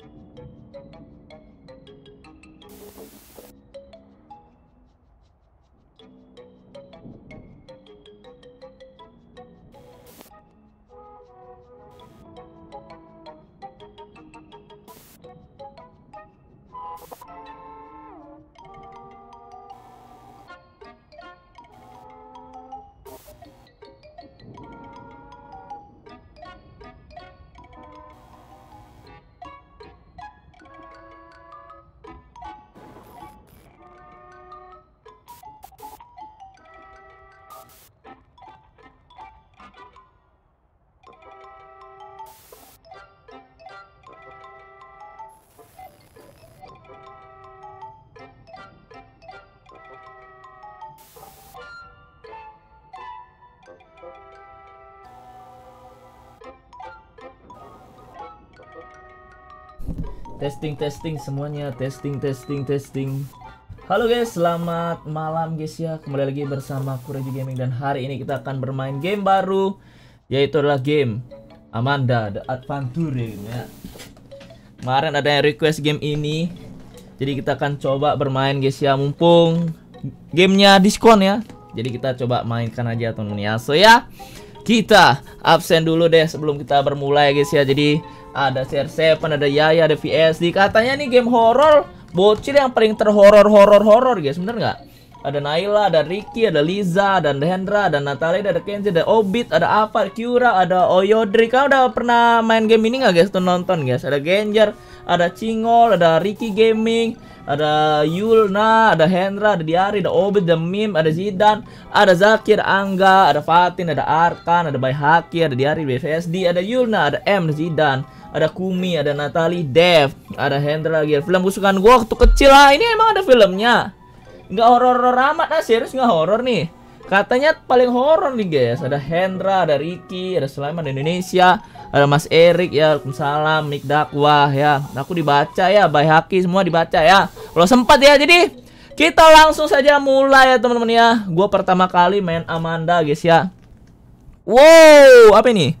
Thank you. Testing, testing semuanya. Testing, testing, testing. Halo guys, selamat malam guys ya. Kembali lagi bersama Kureji Gaming dan hari ini kita akan bermain game baru yaitu adalah game Amanda The Adventure ya. Kemarin ada yang request game ini. Jadi kita akan coba bermain guys ya mumpung gamenya diskon ya. Jadi kita coba mainkan aja teman-teman ya. So ya, kita absen dulu deh sebelum kita bermulai guys ya. Jadi ada CR7 ada Yaya ada VSD katanya nih game horror bocil yang paling terhoror horor horor guys bener nggak ada Naila, ada Ricky, ada Liza, dan Hendra, dan Natalia, ada Kenzie, ada Obit, ada Afar, Kyura, ada Oyodri. Kau udah pernah main game ini nggak guys? Tuh nonton guys. Ada Genjar, ada Cingol, ada Ricky Gaming, ada Yulna, ada Hendra, ada Diari, ada Obed, ada Mim, ada Zidan, ada Zakir, Angga, ada Fatin, ada Arkan, ada Bay ada Diari, BVSD, ada Yulna, ada M, ada Zidan, ada Kumi, ada Natali, Dev, ada Hendra lagi. Ada film kesukaan gue waktu kecil lah. Ini emang ada filmnya. Gak horor-horor amat lah, serius gak horor nih. Katanya paling horor nih guys. Ada Hendra, ada Ricky, ada Sulaiman Indonesia, ada Mas Erik ya Waalaikumsalam Mik Dakwah ya aku dibaca ya Bay Haki semua dibaca ya kalau sempat ya jadi kita langsung saja mulai ya teman-teman ya gue pertama kali main Amanda guys ya wow apa ini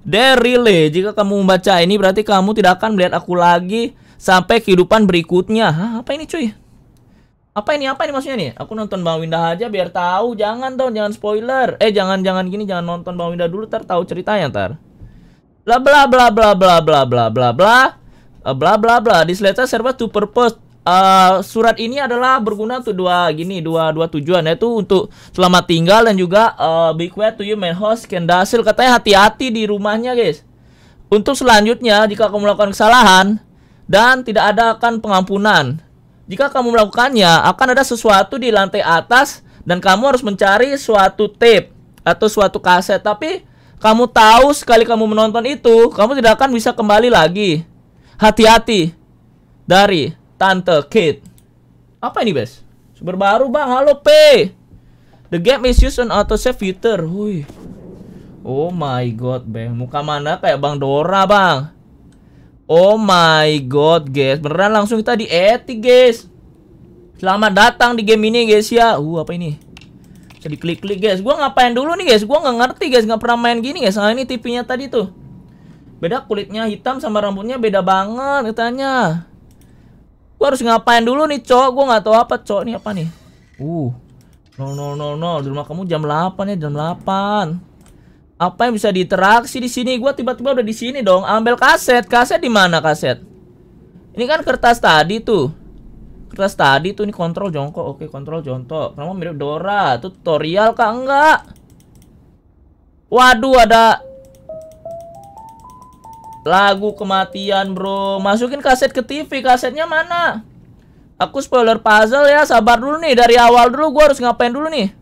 Derile, jika kamu membaca ini berarti kamu tidak akan melihat aku lagi sampai kehidupan berikutnya. Hah, apa ini cuy? Apa ini? Apa ini maksudnya nih? Aku nonton Bang Winda aja biar tahu. Jangan dong, jangan spoiler. Eh, jangan jangan gini, jangan nonton Bang Winda dulu, tar tahu ceritanya, ntar bla bla bla bla bla bla bla bla bla eh, bla bla bla this letter serve to purpose Uh, surat ini adalah berguna untuk dua gini dua dua tujuan yaitu untuk selamat tinggal dan juga uh, eh, be quiet to you main host dasil katanya hati-hati di rumahnya guys untuk selanjutnya jika kamu melakukan kesalahan dan tidak ada akan pengampunan jika kamu melakukannya akan ada sesuatu di lantai atas dan kamu harus mencari suatu tape atau suatu kaset tapi kamu tahu sekali kamu menonton itu, kamu tidak akan bisa kembali lagi. Hati-hati dari Tante Kate. Apa ini, Bes? Super baru, Bang. Halo, P. The game is used on save filter. Hui. Oh my god, Bang. Muka mana kayak Bang Dora, Bang? Oh my god, guys. Beneran langsung kita di etik, guys. Selamat datang di game ini, guys ya. Uh, apa ini? bisa diklik-klik guys gua ngapain dulu nih guys gua nggak ngerti guys nggak pernah main gini guys nah ini TV-nya tadi tuh beda kulitnya hitam sama rambutnya beda banget katanya gua harus ngapain dulu nih cok gua nggak tahu apa cok ini apa nih uh 0000 di rumah kamu jam 8 ya jam 8 apa yang bisa diteraksi di sini gua tiba-tiba udah di sini dong ambil kaset kaset di mana kaset ini kan kertas tadi tuh kertas tadi tuh ini kontrol jongkok oke kontrol jontok Kenapa mirip Dora tutorial kak enggak waduh ada lagu kematian bro masukin kaset ke TV kasetnya mana aku spoiler puzzle ya sabar dulu nih dari awal dulu gua harus ngapain dulu nih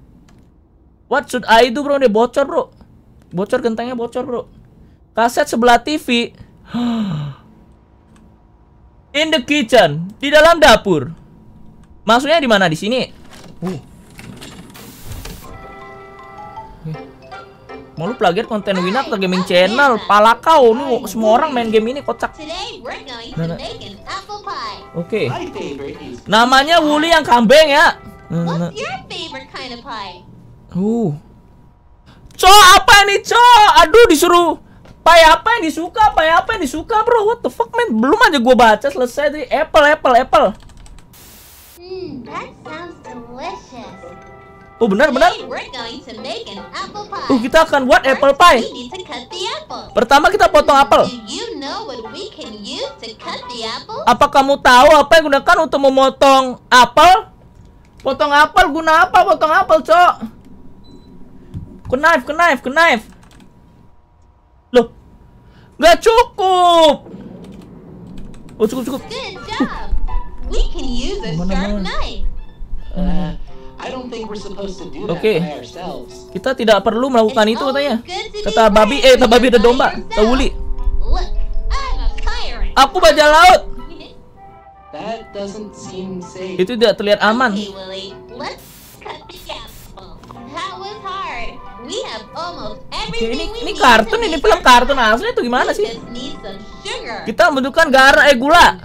what should I do bro nih bocor bro bocor gentengnya bocor bro kaset sebelah TV in the kitchen di dalam dapur Maksudnya di mana di sini? Uh. Mau lu plagiat konten Winak atau gaming channel? Pala kau lu semua orang main game ini kocak. Oke. Okay. Namanya Wuli yang kambing ya. Uh. Co apa ini co? Aduh disuruh Pai apa yang disuka? Pai apa yang disuka bro? What the fuck man? Belum aja gue baca selesai tadi Apple, Apple, Apple Hmm, oh benar benar. Uh kita akan buat apple pie. Pertama kita potong apel. Apa kamu tahu apa yang gunakan untuk memotong apel? Potong apel guna apa? Potong apel, Cok. knife, knife, knife. Loh. Gak cukup. Oh, cukup, cukup. We can use a sharp knife. Uh, I don't think we're supposed to do that okay. by ourselves. Kita tidak perlu melakukan It's itu katanya. Kata babi eh kata babi ada domba, kata wuli. Aku baca laut. That doesn't seem safe. Itu tidak terlihat aman. Okay, Willy. Let's cut the apple. was We ini, ini kartun, ini film kartun asli itu gimana sih? Kita membutuhkan garam eh gula.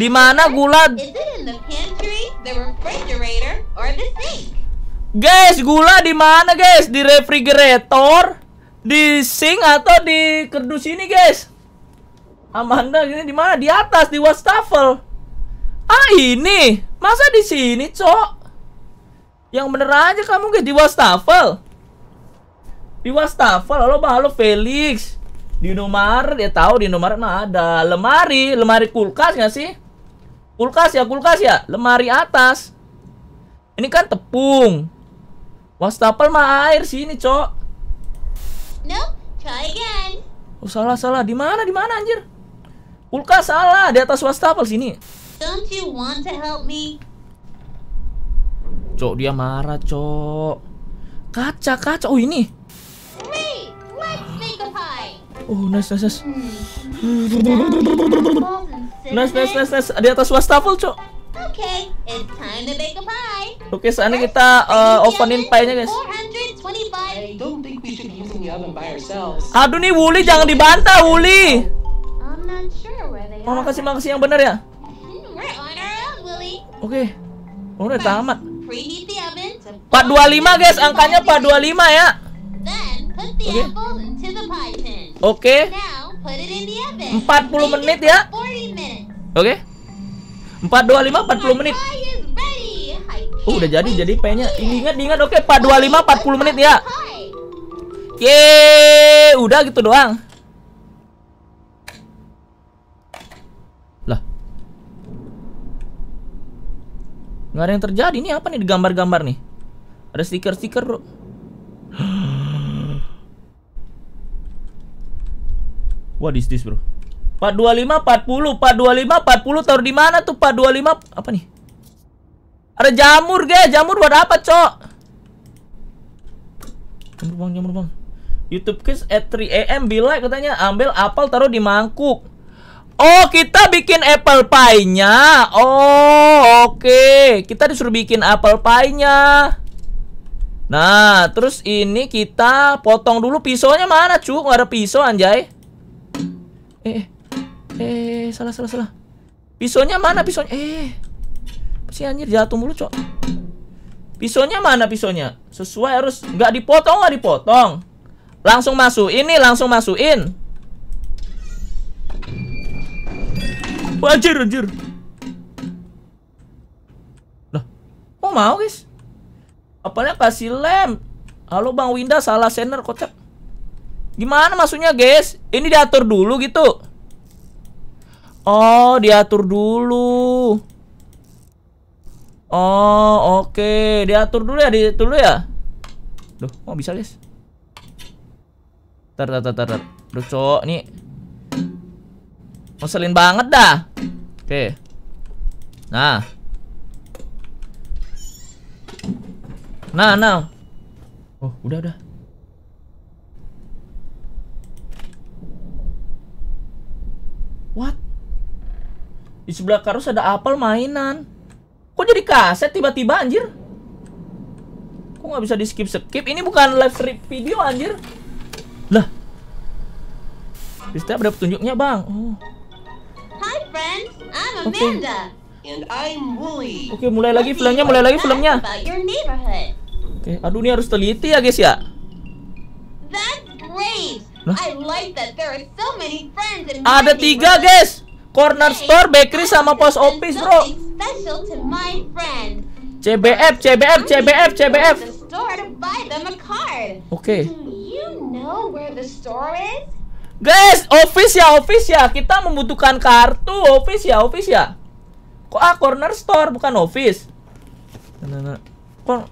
Di mana gula? Guys, gula di mana guys? Di refrigerator, di sink atau di kerdus ini guys? Amanda ini di mana? Di atas, di wastafel. Ah ini, masa di sini, cok? Yang bener aja kamu gak di wastafel. Di wastafel, halo halo Felix. Di Indomaret dia ya tahu di Indomaret mah ada lemari, lemari kulkas gak sih? Kulkas ya, kulkas ya, lemari atas. Ini kan tepung. Wastafel mah air sih ini, Cok. No, try again. Oh, salah salah. Di mana? Di mana anjir? Kulkas salah, di atas wastafel sini. Don't you want to help me? cok dia marah cok kaca kaca oh ini oh nice nice nice nice nice nice nice di atas wastafel cok Oke, okay, sekarang kita uh, openin pie-nya guys. Aduh nih Wuli jangan dibantah Wuli. Oh, Mama kasih makasih yang benar ya. Hmm, Oke. Okay. Oh, udah tamat. Part 25 guys, angkanya part 25 ya. Oke. Okay. Oke. Okay. 40 menit ya. Oke. Okay. 425 40 menit. Oh, udah jadi jadi pennya. Ingat ingat oke okay, part 25 40 menit ya. Ye, udah gitu doang. Nggak ada yang terjadi. Ini apa nih di gambar-gambar nih? Ada stiker-stiker, bro. What is this, bro? 425, 40, 425, 40 taruh di mana tuh 425? Apa nih? Ada jamur, ge. Jamur buat apa, cok? Jamur, bang, jamur, bang. YouTube Kids at 3 AM bilang katanya ambil apel taruh di mangkuk. Oh, kita bikin apple pie-nya. Oh, oke. Okay. Kita disuruh bikin apple pie-nya. Nah, terus ini kita potong dulu pisaunya mana, cu? Gak ada pisau, anjay. Eh, eh, eh salah, salah, salah. Pisaunya mana pisaunya? Eh. Pasti anjir jatuh mulu, cok. Pisaunya mana pisaunya? Sesuai harus nggak dipotong, nggak dipotong. Langsung masuk. Ini langsung masukin. Anjir, anjir. Lah, kok mau, guys? Apalnya kasih lem. Halo Bang Winda, salah sender kocak. Gimana maksudnya, guys? Ini diatur dulu gitu. Oh, diatur dulu. Oh, oke. Okay. Diatur dulu ya, diatur dulu ya. Duh, kok oh, bisa, guys? Tar, tar, tar, tar. Duh, cok. Nih, Ngeselin banget dah. Oke. Nah. Nah, nah. Oh, udah udah. What? Di sebelah karus ada apel mainan. Kok jadi kaset tiba-tiba anjir? Kok nggak bisa di skip-skip? Ini bukan live stream video anjir. Lah. Di setiap ada petunjuknya, Bang. Oh friend. Okay. Oke, okay, mulai lagi filmnya, mulai lagi filmnya. Oke, okay. aduh ini harus teliti ya guys ya. Nah. Ada tiga guys. Corner store, bakery sama post office, bro. CBF, CBF, CBF, CBF. Oke. Okay. Guys, office ya, office ya. Kita membutuhkan kartu office ya, office ya. Kok ah corner store bukan office? Nah, nah, nah. Kok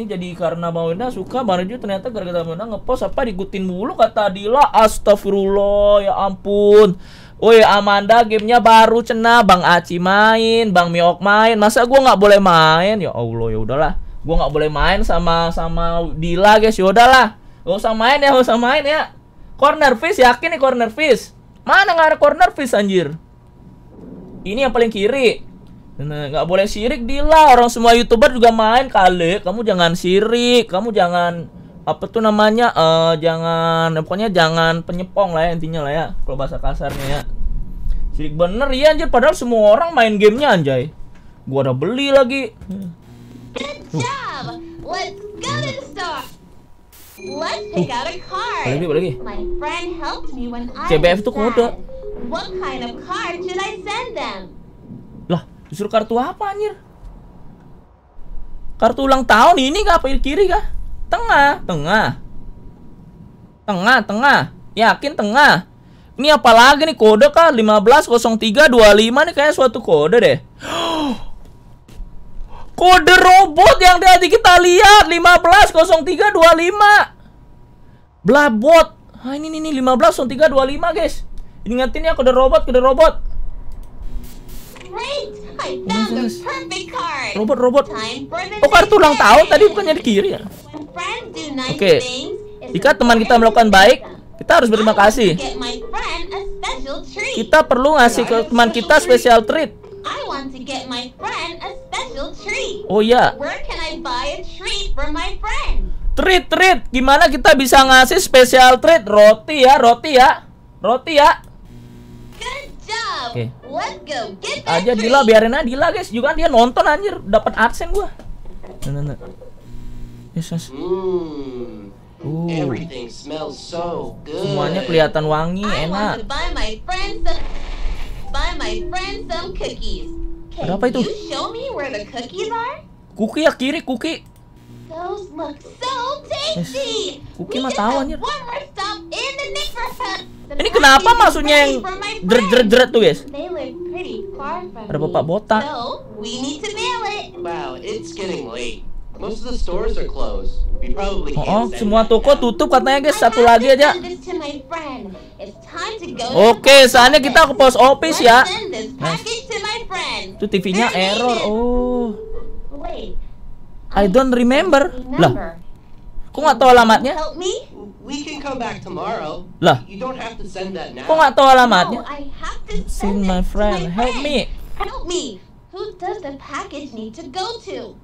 ini jadi karena Bang suka Barju ternyata gara-gara Bang ngepost apa digutin mulu kata Dila. Astagfirullah, ya ampun. Woi Amanda gamenya baru cena Bang Aci main, Bang Miok main. Masa gua nggak boleh main? Ya Allah, ya udahlah. Gua nggak boleh main sama sama Dila, guys. Ya udahlah. Gak usah main ya, gak usah main ya. Corner fish yakin nih corner fish. Mana gak ada corner fish anjir? Ini yang paling kiri. Nah, nggak boleh sirik Dila. Orang semua youtuber juga main kali. Kamu jangan sirik. Kamu jangan apa tuh namanya? Uh, jangan pokoknya jangan penyepong lah ya intinya lah ya. Kalau bahasa kasarnya ya. Sirik bener ya anjir. Padahal semua orang main gamenya anjay. Gua udah beli lagi. Good job. Let's go to the store. Let's pick out a card. My friend helped me when I CBF tuh kode. What kind of card should I send them? Lah, disuruh kartu apa anjir? Kartu ulang tahun ini kah? Apa kiri kah? Tengah, tengah. Tengah, tengah. Yakin tengah. Ini apa lagi nih kode kah? 150325 nih kayak suatu kode deh. Kode robot yang tadi kita lihat 150325. Blabot. Ah ini nih 150325 guys. Ingatin ya kode robot, kode robot. Robot, robot. Oh, kartu ulang tahun tadi bukannya di kiri ya? Oke. Jika teman kita melakukan baik, kita harus berterima kasih. Kita perlu ngasih ke teman kita special treat. I want to get my friend a special treat. Oh ya. Where can I buy a treat for my friend? Treat, treat. Gimana kita bisa ngasih special treat? Roti ya, roti ya, roti ya. Good job. Okay. Let's go get that Aja Dila, biarin aja Dila guys. Juga dia nonton anjir, dapat absen gua. Nah, nah, nah. Yes, yes. Mmm. Uh. Everything smells so good. Semuanya kelihatan wangi, I enak buy my friend some cookies. Can Ada apa itu? you show me where the cookies are? Cookie ya kiri, cookie. Those look so tasty. Yes. Eh, cookie mah tahu anjir. One more stop in the neighborhood. Ini kenapa maksudnya yang dret dret dret tuh guys? Ada bapak botak. So, we need to mail it. Wow, it's getting late. Oh, semua toko tutup katanya guys. Satu lagi aja. Oke, saatnya kita ke pos office ya. Nah. Itu TV-nya error. Oh. I don't remember. Lah. Kok nggak tahu alamatnya? Lah. Kok nggak tahu alamatnya? Send my friend. Help me. Help me. Who does the package need to go to?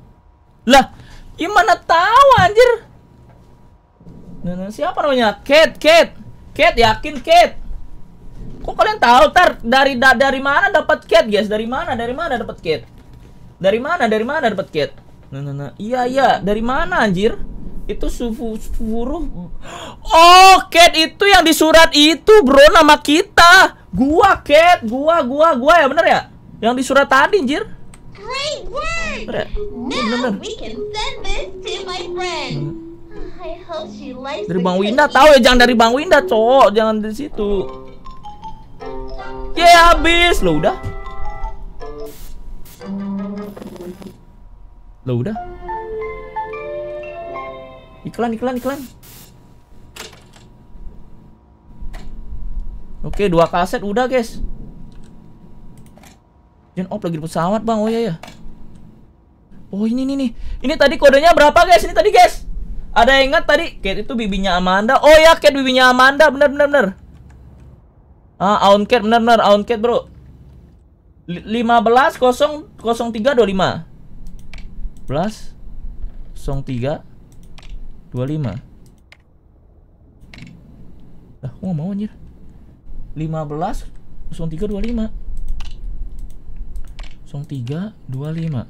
Lah, gimana ya tahu anjir? Nah, nah, siapa namanya? Kate, Kate. Kate yakin Kate. Kok kalian tahu tar dari da, dari mana dapat Kate, guys? Dari mana? Dari mana dapat Kate? Dari mana? Dari mana dapat Kate? Nah, nah, nah. Iya, iya. Dari mana anjir? Itu sufu suruh Oh, Kate itu yang di surat itu, bro, nama kita. Gua Kate, gua, gua, gua ya bener ya? Yang di surat tadi, anjir. Great work dari Bang Winda tahu ya jangan dari Bang Winda cowok jangan dari situ ya yeah, habis lo udah lo udah iklan iklan iklan oke dua kaset udah guys jangan op lagi di pesawat bang oh yeah, ya iya. Oh ini nih nih. Ini tadi kodenya berapa guys? Ini tadi guys. Ada yang ingat tadi? Cat itu bibinya Amanda. Oh ya, Cat bibinya Amanda. Bener bener bener. Ah, Aun Cat bener bener. Aun Cat bro. 15 0 lima. 3 25. tiga 03 25. Lah, aku mau anjir. lima 03 tiga dua lima.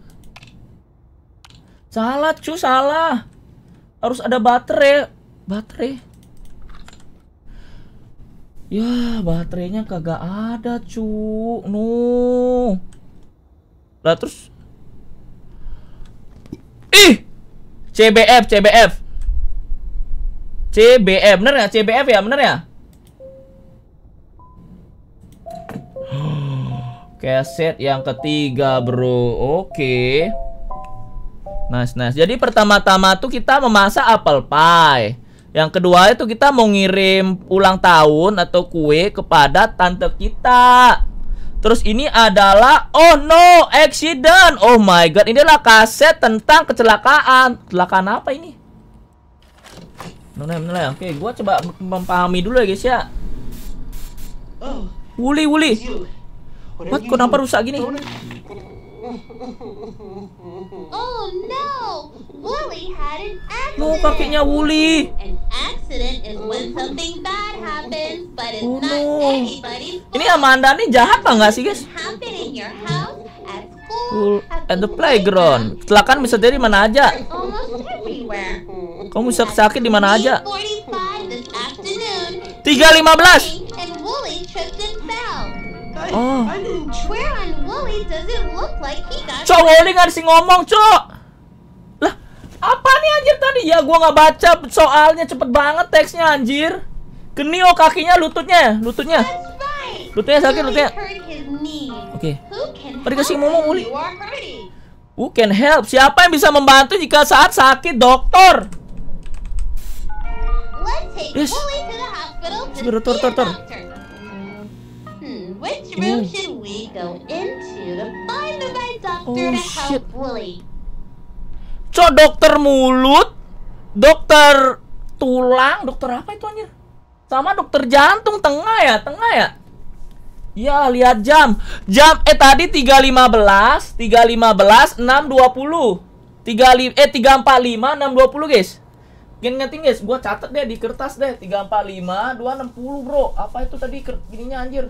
Salah cu, salah. Harus ada baterai. Baterai. Ya, baterainya kagak ada cu. No. Lah terus. Ih! CBF, CBF. CBF, bener ya? CBF ya, bener ya? Keset yang ketiga, bro. Oke. Okay. Nice, nice. Jadi pertama-tama tuh kita memasak apple pie. Yang kedua itu kita mau ngirim ulang tahun atau kue kepada tante kita. Terus ini adalah oh no accident. Oh my god, ini adalah kaset tentang kecelakaan. Kecelakaan apa ini? Nenek, nenek. Ya. Oke, gua coba memahami dulu ya guys ya. Oh. Wuli, wuli. Iya. kenapa rusak gini? Oh no, Wooly had an accident. Oh, kakinya Wooly. An accident is when something bad happens, but it's oh, not no. anybody's fault. Ini Amanda nih jahat apa nggak sih guys? Happen in your house, at school, at the playground. Kecelakaan bisa dari mana aja. Kamu bisa sakit di mana aja. 3.15 Oh. Where on Wooly does it look like he got Cok, Wooly nggak sih ngomong, Cok. Lah, apa nih anjir tadi? Ya gua nggak baca soalnya cepet banget teksnya anjir. kenio oh kakinya lututnya, lututnya. Lututnya sakit, lututnya. Oke. Okay. Tadi kasih ngomong Wooly. Who can help? Siapa yang bisa membantu jika saat sakit dokter? Yes. Tor, tor, tor. Which room Ooh. should we go into to find the right doctor oh, to help shit. Willy? dokter mulut, dokter tulang, dokter apa itu anjir? Sama dokter jantung tengah ya, tengah ya. Ya, lihat jam. Jam eh tadi 3.15, 3.15, 6.20. 3 eh 345 620 guys. Gini ngeting, guys, gua catat deh di kertas deh 345 260 bro. Apa itu tadi gininya anjir?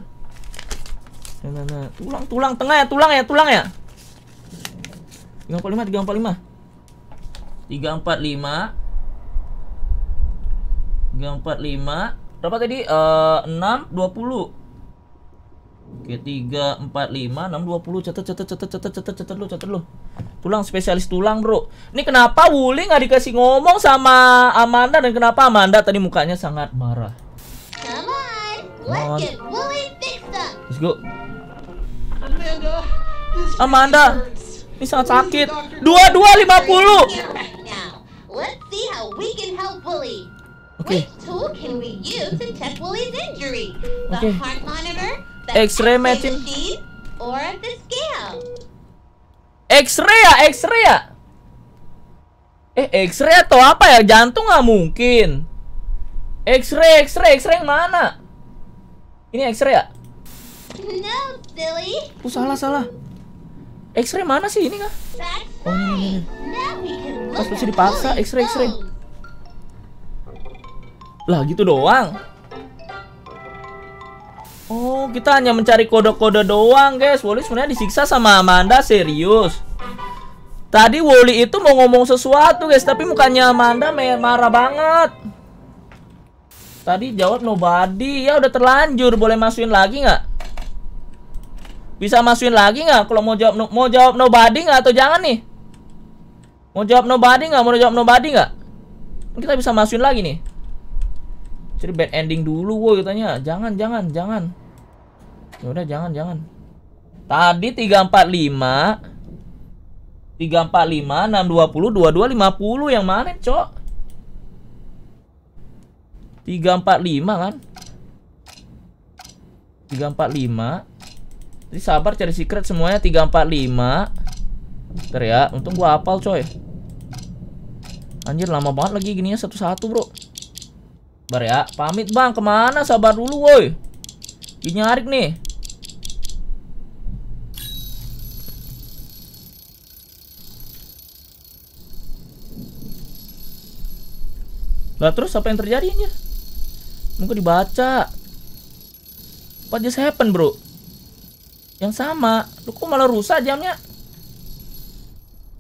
Nah, nah, nah. Tulang, tulang, tengah ya, tulang ya, tulang ya. 345, 345. 345. 345. Berapa tadi? uh, 6 20. Oke, 3 4 5 6 20. Catat catat catat catat catat catat lu, catat lu. Tulang spesialis tulang, Bro. Ini kenapa Wuli nggak dikasih ngomong sama Amanda dan kenapa Amanda tadi mukanya sangat marah? Mama. Let's go. Amanda, Amanda, ini sangat sakit. Dua dua lima puluh. Let's see how we can help Okay. Which tool can we use to check injury? The okay. heart monitor, the X-ray machine, or the scale? X-ray ya, X-ray ya. Eh, X-ray atau apa ya? Jantung nggak mungkin. X-ray, X-ray, X-ray yang mana? Ini X-ray ya? No, Billy. Oh, salah, salah. X-ray mana sih ini kah? Oh, ini, Pas masih dipaksa, X-ray, X-ray. Lah, gitu doang. Oh, kita hanya mencari kode-kode doang, guys. Wally sebenarnya disiksa sama Amanda, serius. Tadi Wally itu mau ngomong sesuatu, guys, tapi mukanya Amanda marah banget. Tadi jawab nobody. Ya udah terlanjur. Boleh masukin lagi nggak? Bisa masukin lagi nggak? Kalau mau jawab no, mau jawab nobody nggak atau jangan nih? Mau jawab nobody nggak? Mau jawab nobody nggak? Kita bisa masukin lagi nih. Jadi bad ending dulu, woi katanya. Jangan, jangan, jangan. Ya udah jangan, jangan. Tadi 345 345 620 2250 yang mana, Cok? 345 kan 345 Jadi sabar cari secret semuanya 345 Bentar ya Untung gua hafal coy Anjir lama banget lagi gininya satu-satu bro bar ya Pamit bang kemana sabar dulu woi Nyarik nih Lah terus apa yang terjadi anjir? Mungkin dibaca. What just happened, bro? Yang sama. Lu kok malah rusak jamnya?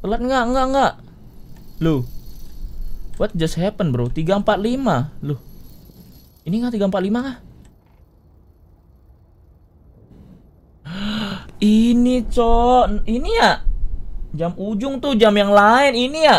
Telat nggak? Nggak, nggak. Lu. What just happened, bro? 345. Lu. Ini nggak 345 kah? ini, cok. Ini ya? Jam ujung tuh, jam yang lain. Ini ya?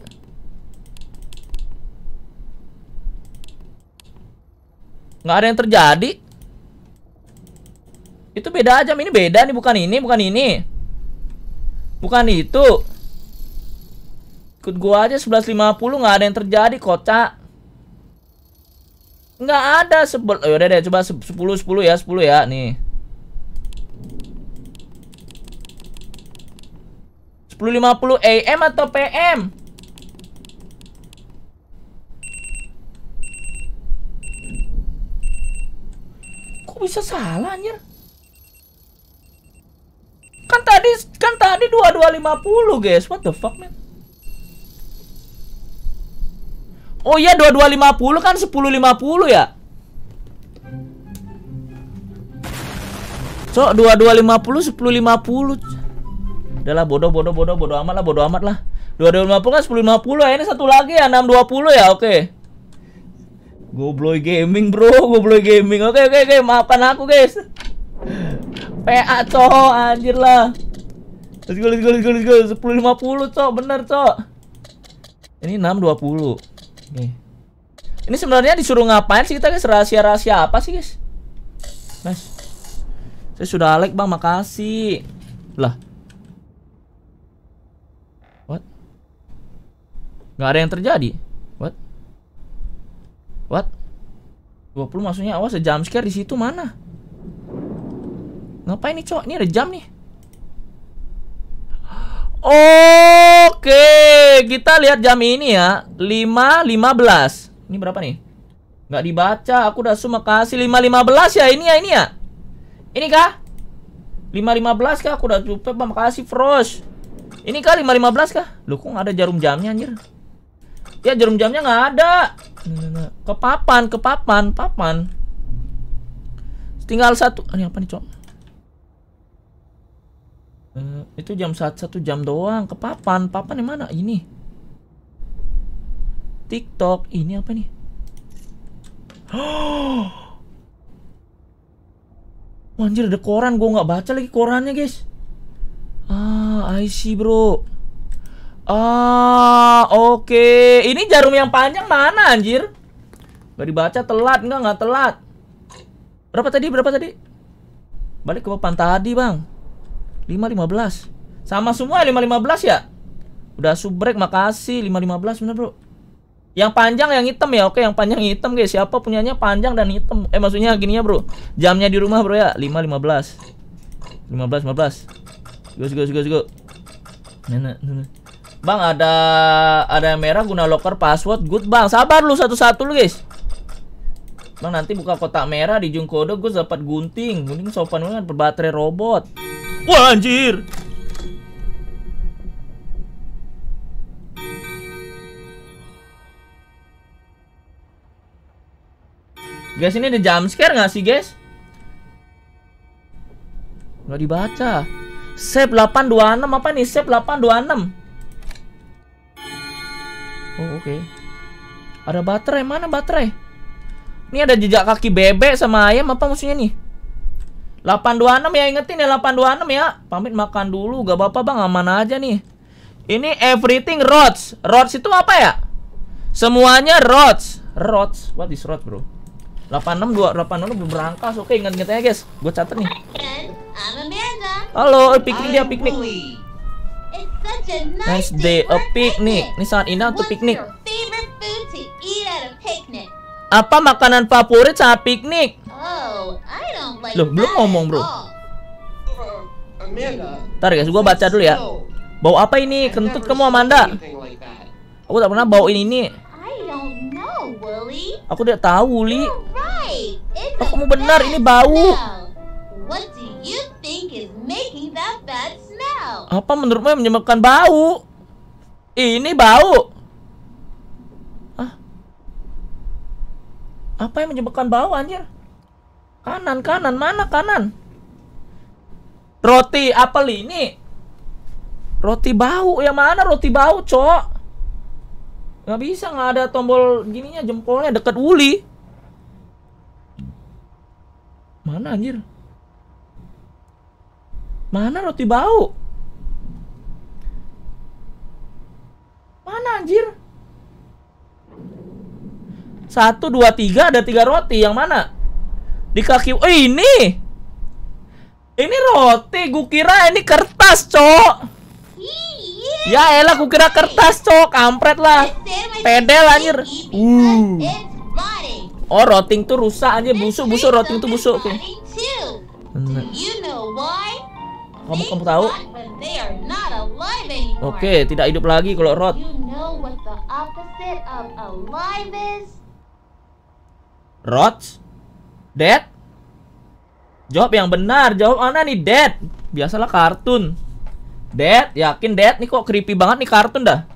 Nggak ada yang terjadi. Itu beda aja. Ini beda nih. Bukan ini. Bukan ini. Bukan itu. Ikut gua aja 11.50. Nggak ada yang terjadi. Kocak. Nggak ada. Sebel oh, udah deh. Coba 10. 10 ya. 10 ya. Nih. 10.50 AM atau PM? bisa salah anjir? Kan tadi kan tadi 2250, guys. What the fuck, man? Oh iya 2250 kan 1050 ya? So 2250 1050. adalah bodoh bodoh bodoh bodoh amat lah bodoh amat lah. 2250 kan 1050 ya. Ini satu lagi ya 620 ya. Oke. Okay. Gobloy gaming bro, gobloy gaming. Oke oke oke, maafkan aku guys. PA cowok anjir lah. Let's go let's go let's go let's go. Sepuluh lima puluh cok, bener cok. Ini enam dua puluh. Ini sebenarnya disuruh ngapain sih kita guys? Rahasia rahasia apa sih guys? Mas, saya sudah like bang, makasih. Lah. What? Gak ada yang terjadi. What? 20 maksudnya awas ada jump scare di situ mana? Ngapain nih, cowok? Ini ada jam nih. Oke, kita lihat jam ini ya. 5.15. Ini berapa nih? Nggak dibaca, aku udah suma kasih 5.15 ya ini ya ini ya. Ini kah? 5.15 kah? Aku udah cupet, makasih Frost. Ini kah 5.15 kah? Lu kok nggak ada jarum jamnya anjir? Ya jarum jamnya nggak ada ke papan ke papan papan tinggal satu ini apa nih cok uh, itu jam satu satu jam doang ke papan papan yang mana ini TikTok ini apa nih oh, anjir ada koran gue nggak baca lagi korannya guys ah I bro Ah, oke. Okay. Ini jarum yang panjang mana anjir? Gak dibaca telat, enggak enggak telat. Berapa tadi? Berapa tadi? Balik ke papan tadi, Bang. 515. Sama semua 515 ya? Udah subrek, makasih. 515 bener, Bro. Yang panjang yang hitam ya. Oke, yang panjang hitam, guys. Siapa punyanya panjang dan hitam? Eh, maksudnya gini ya, Bro. Jamnya di rumah, Bro ya. 515. 15 15. Go go go go. Nenek, nenek. Bang ada ada yang merah guna locker password good bang sabar lu satu-satu lu guys Bang nanti buka kotak merah di jung kode gue dapat gunting gunting sopan banget berbaterai robot Wah anjir Guys ini ada jump scare gak sih guys? Gak dibaca Save 826 apa nih? Save 826 Oh, oke. Okay. Ada baterai, mana baterai? Ini ada jejak kaki bebek sama ayam apa maksudnya nih? 826 ya ingetin ya 826 ya. Pamit makan dulu, gak apa-apa Bang, aman aja nih. Ini everything rods. Rods itu apa ya? Semuanya rods. Rods. What is rods, Bro? 862 86 berangkas. Oke, ingat-ingat aja, guys. Gue catat nih. Halo, piknik dia piknik nice, day, a picnic. Ini sangat indah untuk piknik. Apa makanan favorit saat piknik? Oh, Loh, belum ngomong, Bro. Ntar guys, gua baca dulu ya. Bau apa ini? Kentut kamu Amanda. Aku tak pernah bau ini nih. Aku tidak tahu, Li. Aku mau benar ini bau. Apa menurutmu yang menyebabkan bau? Ini bau. Ah. Apa yang menyebabkan bau anjir? Kanan, kanan, mana kanan? Roti apel ini. Roti bau, yang mana roti bau, Cok? Gak bisa, nggak ada tombol gininya jempolnya deket uli. Mana anjir? Mana roti bau? Mana anjir? Satu, dua, tiga, ada tiga roti. Yang mana? Di kaki... Oh, ini! Ini roti. Gue kira ini kertas, cok. Iya. Ya elah, gue kira kertas, cok. Kampret lah. Pedel, anjir. Uh. Oh, roti tuh rusak, anjir. Busuk, busuk. Roting tuh busuk. Do nah. You know why? kamu kamu tahu? Oke, okay, tidak hidup lagi kalau rot. Rot? Dead? Jawab yang benar. Jawab mana nih dead? Biasalah kartun. Dead? Yakin dead? Nih kok creepy banget nih kartun dah.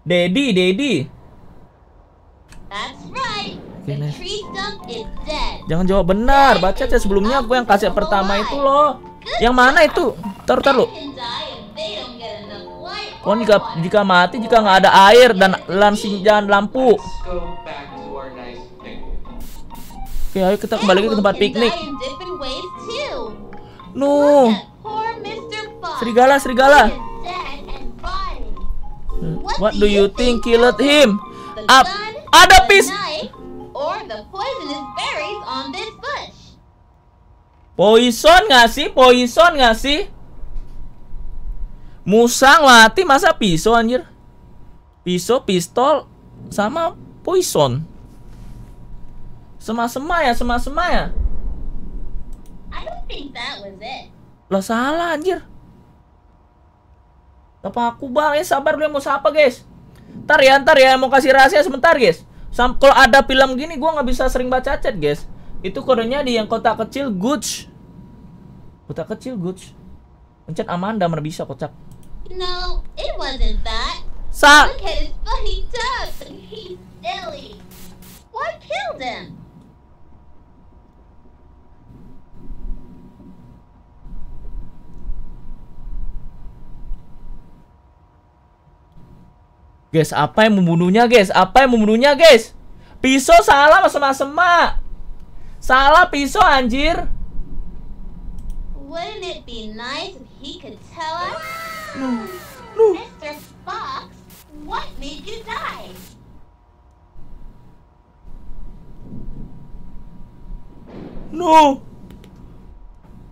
Daddy, Daddy. That's right. Jangan jawab benar. Baca aja sebelumnya gue yang kasih pertama itu loh. Yang mana itu? Taruh taruh. Oh, jika, jika mati jika nggak ada air dan lansing jangan lampu. Oke, ayo kita kembali ke tempat piknik. No. Serigala, serigala. Hmm, what do you think killed him? Up. Ada pis. Or the poisonous berries on this Poison nggak sih? Poison nggak sih? Musang, mati masa pisau anjir? Pisau, pistol, sama poison. Sema-sema ya, sema-sema ya. I don't think that was it. Lah salah anjir. Apa aku bang, ya sabar dulu mau siapa guys. Ntar ya, ntar ya mau kasih rahasia sebentar guys. Sam kalau ada film gini gue gak bisa sering baca chat guys. Itu kodenya di yang kotak kecil guts. kotak kecil guts. Pencet Amanda mana bisa kocak. No, it wasn't that. Sa Look at his funny toes He's silly. What killed him? Guys, apa yang membunuhnya, guys? Apa yang membunuhnya, guys? Pisau salah sama-sama. Salah pisau anjir. Wouldn't it be No.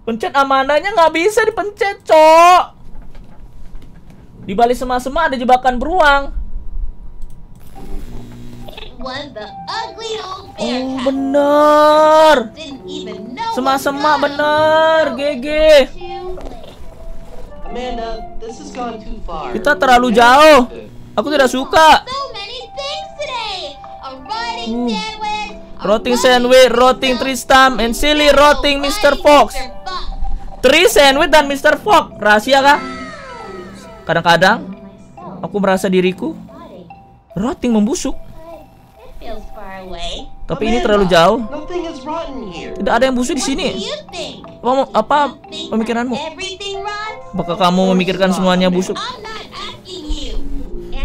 Pencet amanahnya nggak bisa dipencet, cok. Di balik sema semak ada jebakan beruang. Oh bener Semak-semak bener GG Kita terlalu jauh Aku tidak suka Roting hmm. sandwich, rotting Tristam, and silly rotting Mr. Fox Three sandwich dan Mr. Fox Rahasia kah? Kadang-kadang Aku merasa diriku Rotting membusuk tapi oh, ini terlalu jauh. Tidak ada yang busuk di sini. Apa, apa pemikiranmu? Apakah kamu memikirkan semuanya busuk?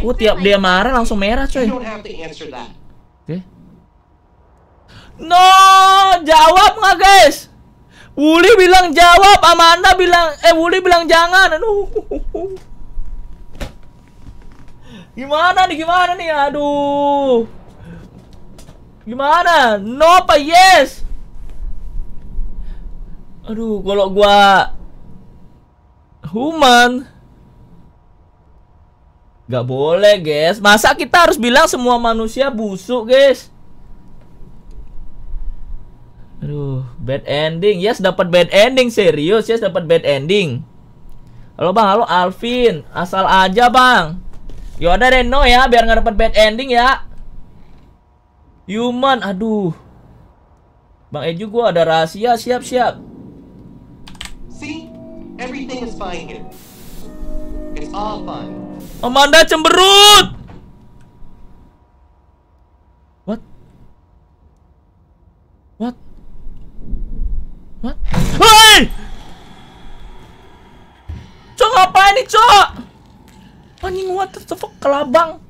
Oh, tiap dia marah langsung merah, coy. Oke. No, jawab nggak guys? Wuli bilang jawab, Amanda bilang, eh Wuli bilang jangan. Aduh. Gimana nih, gimana nih, aduh. Gimana? No apa yes? Aduh, kalau gua human Gak boleh, guys. Masa kita harus bilang semua manusia busuk, guys? Aduh, bad ending. Yes, dapat bad ending serius. Yes, dapat bad ending. Halo, Bang. Halo, Alvin. Asal aja, Bang. Yaudah Reno ya, biar nggak dapat bad ending ya. Human, aduh. Bang Eju, gua ada rahasia, siap-siap. See? Everything is fine here. It's all fine. Amanda cemberut. What? What? What? Hei! Cok apa ini Cok? Anjing what the fuck kelabang.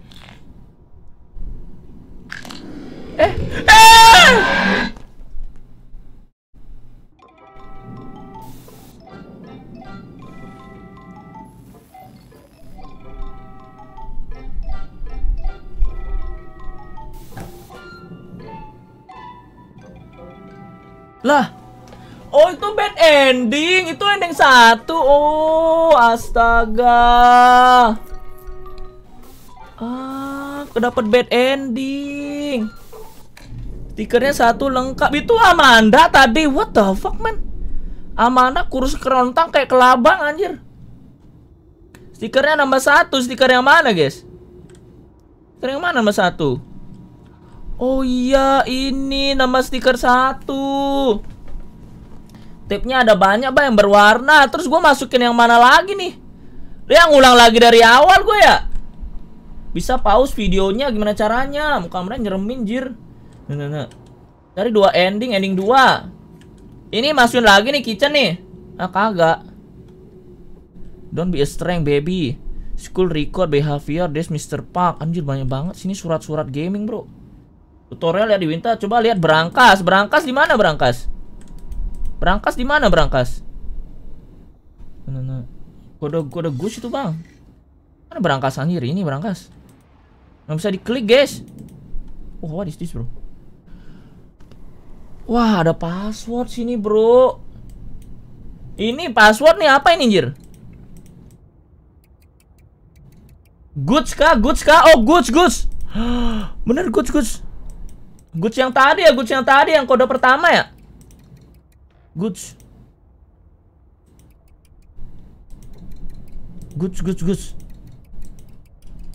Eh. Lah. Oh, itu bad ending. Itu ending satu. Oh, astaga. Ah, kedapat bad ending. Stikernya satu lengkap. Itu Amanda tadi. What the fuck, man? Amanda kurus kerontang kayak kelabang, anjir. Stikernya nambah satu. Stiker yang mana, guys? Stiker yang mana nambah satu? Oh iya, ini nambah stiker satu. Tipnya ada banyak, Bang, yang berwarna. Terus gue masukin yang mana lagi nih? Yang ulang lagi dari awal gue ya? Bisa pause videonya gimana caranya? Muka mereka nyeremin, jir. Nah, dari nah, nah. dua ending, ending dua. Ini masukin lagi nih kitchen nih. Ah kagak. Don't be a strength baby. School record behavior this Mr. Park. Anjir banyak banget sini surat-surat gaming, Bro. Tutorial ya di Winta. Coba lihat berangkas. Berangkas di mana berangkas? Berangkas di mana berangkas? Nah, kode kode gus itu, Bang. Mana berangkas anjir ini berangkas. Enggak bisa diklik, guys. Oh, what is this, bro? Wah, ada password sini, bro. Ini password nih apa ini, jir? Goods kah? Goods kah? Oh, goods, goods. Bener goods, goods. Goods yang tadi ya, goods yang tadi yang kode pertama ya. Goods. Goods, goods, goods.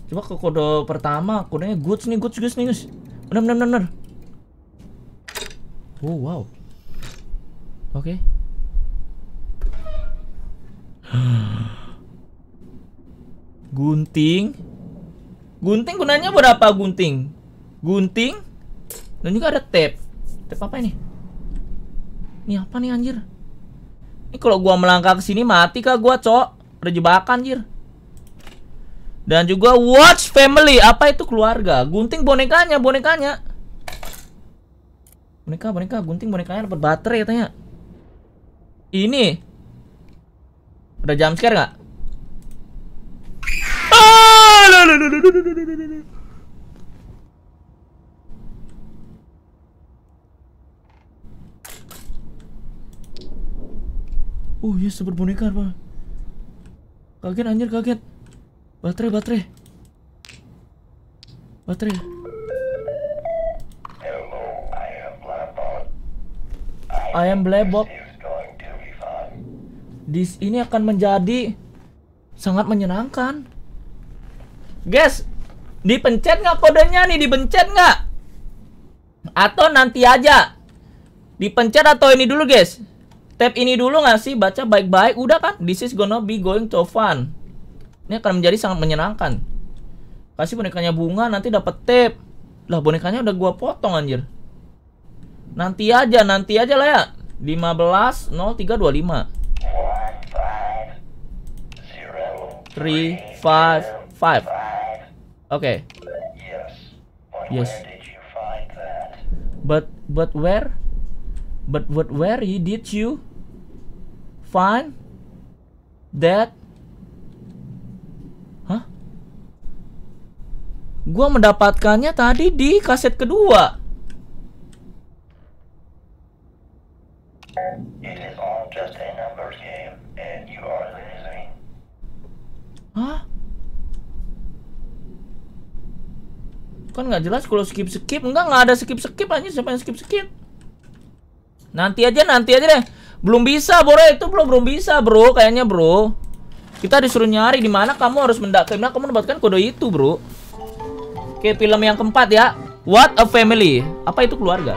Coba ke kode pertama, kodenya goods nih, goods, goods nih, guys. Bener, bener, bener. bener. Oh wow. Oke. Okay. gunting. Gunting gunanya berapa gunting? Gunting. Dan juga ada tape. Tape apa ini? Ini apa nih anjir? Ini kalau gua melangkah ke sini mati kah gua, Cok? Ada jebakan, anjir. Dan juga watch family. Apa itu keluarga? Gunting bonekanya, bonekanya boneka boneka gunting bonekanya dapat baterai katanya ini udah jam scare nggak Oh iya super boneka apa? Kaget anjir kaget. Baterai baterai. Baterai. ayam blebok. Di ini akan menjadi sangat menyenangkan. Guys, dipencet nggak kodenya nih? Dipencet nggak? Atau nanti aja? Dipencet atau ini dulu guys? Tap ini dulu nggak sih? Baca baik-baik. Udah kan? This is gonna be going to fun. Ini akan menjadi sangat menyenangkan. Kasih bonekanya bunga, nanti dapat tap. Lah bonekanya udah gua potong anjir. Nanti aja, nanti aja lah ya. 15 0325. 3 5 5. Oke. Okay. Yes. But but where? But what where he did you find that? Hah? Gua mendapatkannya tadi di kaset kedua. It is all just a numbers game, and you are losing. Hah? Kan nggak jelas kalau skip skip enggak nggak ada skip skip aja siapa yang skip skip? Nanti aja nanti aja deh. Belum bisa bro itu belum belum bisa bro kayaknya bro. Kita disuruh nyari di mana kamu harus mendapatkan kamu mendapatkan kode itu bro. Oke film yang keempat ya. What a family. Apa itu keluarga?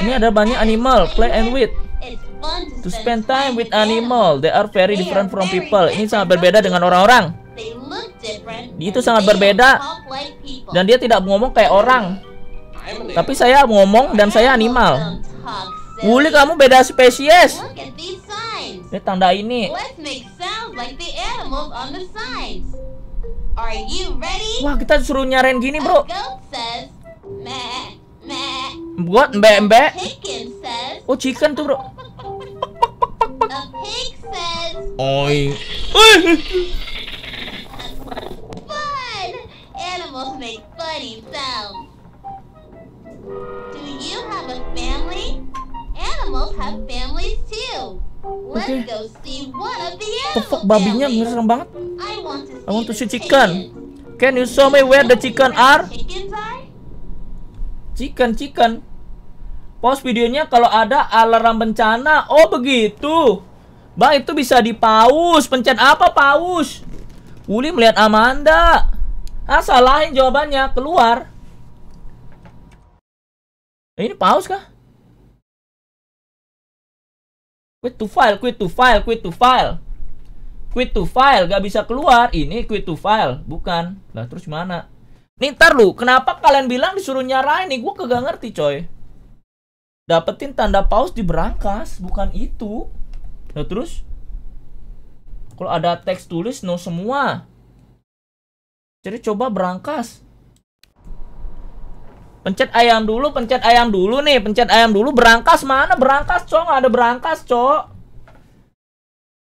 Ini ada banyak animal, play and with. To spend time with animal, they are very different from people. Ini sangat berbeda dengan orang-orang. Dia itu sangat berbeda dan dia tidak ngomong kayak orang. Tapi saya ngomong dan saya animal. Wuli kamu beda spesies. Ini tanda ini. Wah kita suruh nyaren gini bro. Buat mbak mbak. Oh chicken tuh bro. Oi. Animals make okay. babinya serem banget. I want to see, chicken. Can you show me where the chicken Chickens are? Chicken, chicken. Post videonya kalau ada alarm bencana. Oh, begitu. Bang, itu bisa dipaus. Pencet apa paus? Uli melihat Amanda. Ah, salahin jawabannya. Keluar. Eh, ini paus kah? Quit to file, quit to file, quit to file. Quit to file, gak bisa keluar. Ini quit to file, bukan. Lah terus mana? Nih ntar lu, kenapa kalian bilang disuruh nyarain nih? Gue kagak ngerti coy. Dapetin tanda paus di berangkas, bukan itu. Nah terus? Kalau ada teks tulis, no semua. Jadi coba berangkas. Pencet ayam dulu, pencet ayam dulu nih, pencet ayam dulu. Berangkas mana? Berangkas, cok. Nggak ada berangkas, cok.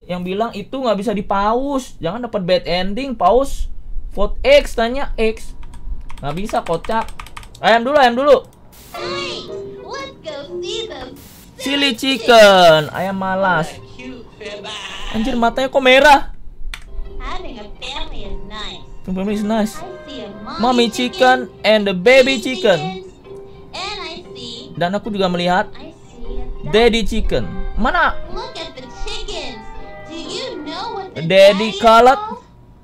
Yang bilang itu nggak bisa dipaus. Jangan dapat bad ending, paus. Vote X, tanya X Gak bisa kocak. Ayam dulu, ayam dulu. Chili chicken, ayam malas. Anjir matanya kok merah. The family is nice. Mommy chicken and the baby chicken. Dan aku juga melihat daddy chicken. Mana? Daddy kalat.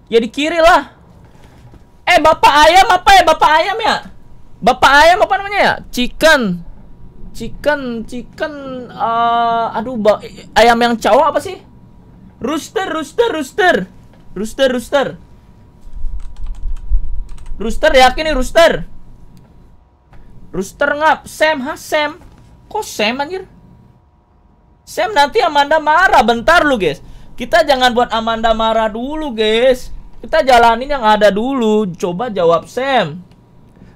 Ya di kiri lah. Eh bapak ayam apa ya bapak ayam ya? Bapak ayam apa namanya ya? Chicken, chicken, chicken. Uh, aduh, ayam yang cowok apa sih? Rooster, rooster, rooster, rooster, rooster. Rooster yakin nih rooster. Rooster ngap Sam, ha Sam. Kok Sam anjir? Sam nanti Amanda marah bentar lu guys. Kita jangan buat Amanda marah dulu guys. Kita jalanin yang ada dulu. Coba jawab Sam.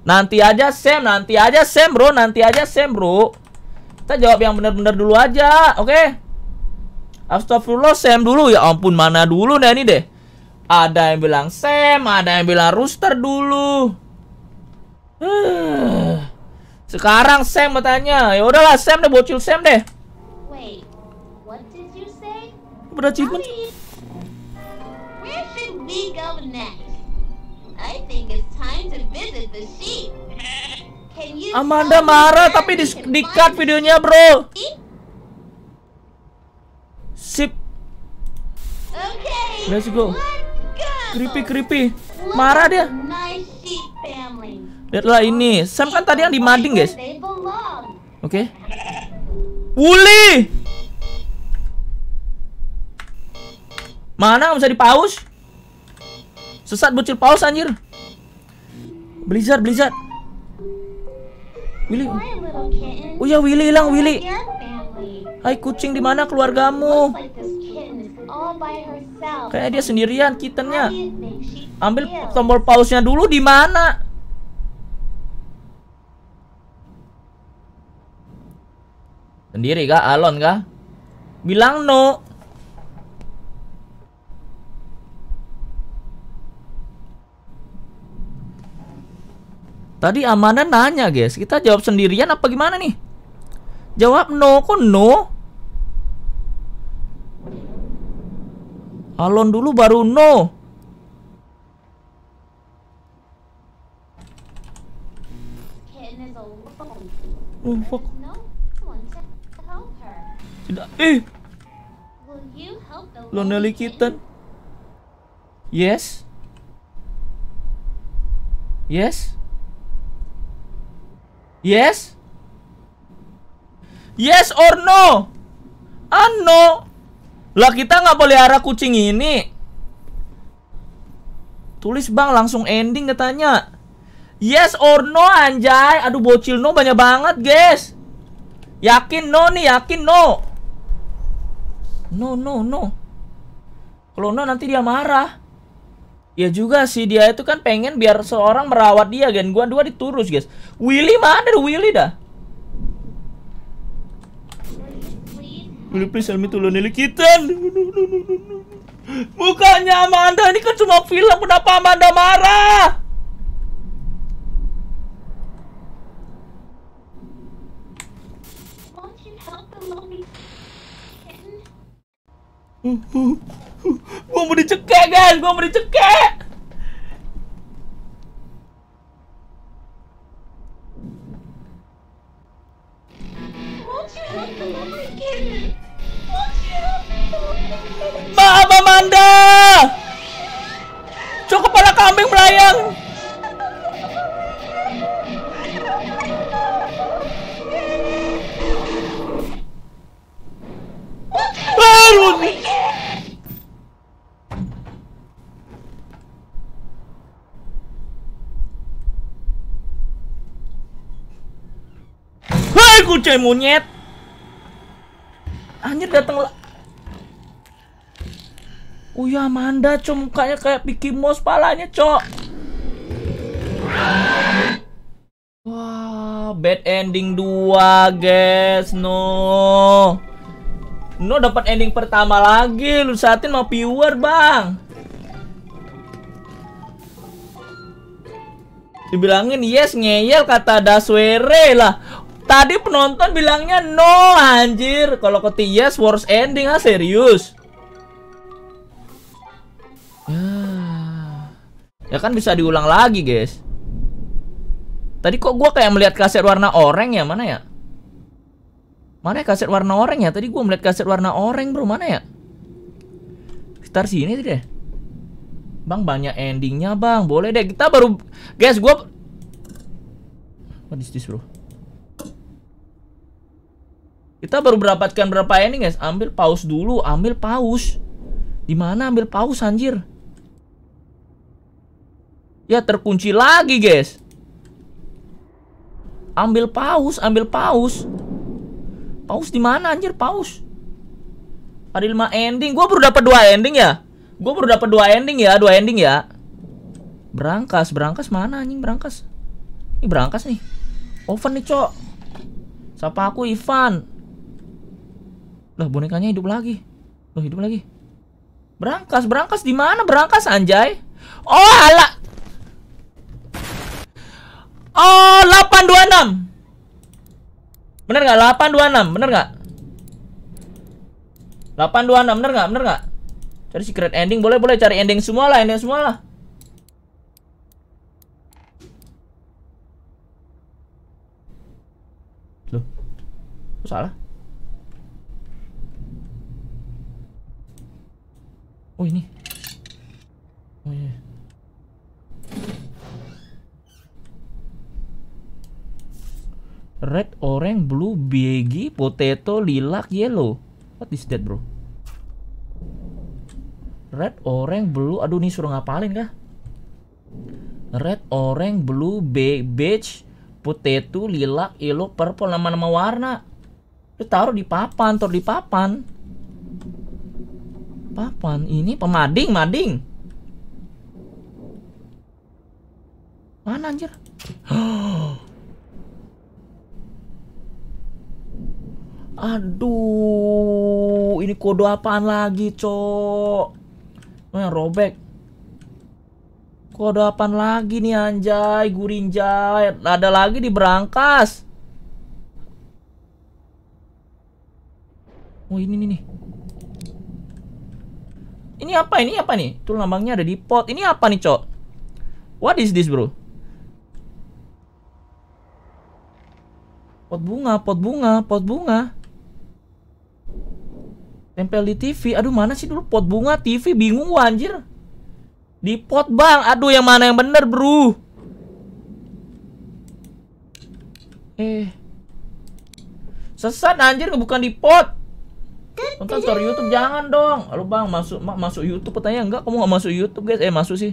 Nanti aja Sam, nanti aja Sam bro, nanti aja Sam bro. Kita jawab yang benar-benar dulu aja, oke? Okay? Astagfirullah Sam dulu ya ampun mana dulu deh ini deh. Ada yang bilang Sam, ada yang bilang Rooster dulu. Sekarang Sam bertanya. Ya udahlah Sam deh bocil Sam deh. Wait, what did you say? Beracun we go next? I think it's time to visit the sheep. Can you Amanda marah tapi di, di cut videonya, Bro. Sip. Okay. Let's go. Creepy creepy. Marah dia. Lihatlah ini. Sam kan tadi yang di mading, guys. Oke. Okay. Wuli. Mana nggak di dipaus? Sesat bocil paus anjir. Blizzard, Blizzard. Willy. Oh ya Willy hilang Willy. Hai kucing di mana keluargamu? Kayaknya dia sendirian kittennya. Ambil tombol pausnya dulu di mana? Sendiri kah? Alon kah? Bilang no. Tadi Amanda nanya guys, kita jawab sendirian apa gimana nih? Jawab no, kok no? Alon dulu baru no. Oh, fuck. Tidak, eh. Lonely kitten. Yes. Yes. Yes? Yes or no? Ano? Ah, no. Lah kita nggak pelihara kucing ini. Tulis bang langsung ending katanya. Yes or no anjay. Aduh bocil no banyak banget guys. Yakin no nih yakin no. No no no. Kalau no nanti dia marah. Ya juga sih dia itu kan pengen biar seorang merawat dia gen Gua dua diturus, guys. Willy mana ada Willy dah? Willy please help me to lonely kitten. Mukanya Amanda ini kan cuma film kenapa Amanda marah? Mm-hmm gua mau dicekek guys gua mau dicekek Maaf Amanda Cukup kepala kambing melayang Baru Hei kucing monyet Anjir datang Oh ya Amanda cok mukanya kayak Mickey Mouse palanya cok Wah bad ending dua, guys no No dapat ending pertama lagi lu saatin mau viewer bang Dibilangin yes ngeyel kata Daswere lah Tadi penonton bilangnya no anjir. Kalau ke worst ending ah serius. Ya. kan bisa diulang lagi, guys. Tadi kok gue kayak melihat kaset warna oranye ya, mana ya? Mana ya kaset warna oranye ya? Tadi gue melihat kaset warna oranye, Bro. Mana ya? Sekitar sini tuh deh. Bang banyak endingnya, Bang. Boleh deh. Kita baru guys, gue. What is this, Bro? Kita baru mendapatkan berapa ini guys? Ambil paus dulu, ambil paus. Di mana ambil paus anjir? Ya terkunci lagi guys. Ambil paus, ambil paus. Paus di mana anjir paus? Ada lima ending. Gua baru dapat dua ending ya. Gua baru dapat dua ending ya, dua ending ya. Berangkas, berangkas mana anjing berangkas? Ini berangkas nih. Oven nih, Cok. Siapa aku Ivan? Lah bonekanya hidup lagi. Loh hidup lagi. Berangkas, berangkas di mana? Berangkas anjay. Oh, ala. Oh, 826. Bener nggak? 826, bener nggak? 826, bener nggak? Bener nggak? Cari secret ending boleh boleh cari ending semua lah, ending semua lah. Loh. Salah. Oh ini. Oh iya. Red, orange, blue, beige, potato, lilac, yellow. What is that, bro? Red, orange, blue. Aduh, ini suruh ngapalin kah? Red, orange, blue, be beige, potato, lilac, yellow, purple. Nama-nama warna. Lu taruh di papan, taruh di papan papan ini pemading mading mana anjir aduh ini kode apaan lagi cok oh, yang robek kode apaan lagi nih anjay gurinjay ada lagi di berangkas Oh ini nih ini apa? Ini apa nih? Itu lambangnya ada di pot. Ini apa nih, Cok? What is this, bro? Pot bunga, pot bunga, pot bunga. Tempel di TV. Aduh, mana sih dulu pot bunga TV? Bingung gua anjir. Di pot, Bang. Aduh, yang mana yang bener, bro? Eh. Sesat anjir bukan di pot. Nonton story YouTube jangan dong. Lu bang masuk ma masuk YouTube pertanyaan enggak kamu nggak masuk YouTube guys. Eh masuk sih.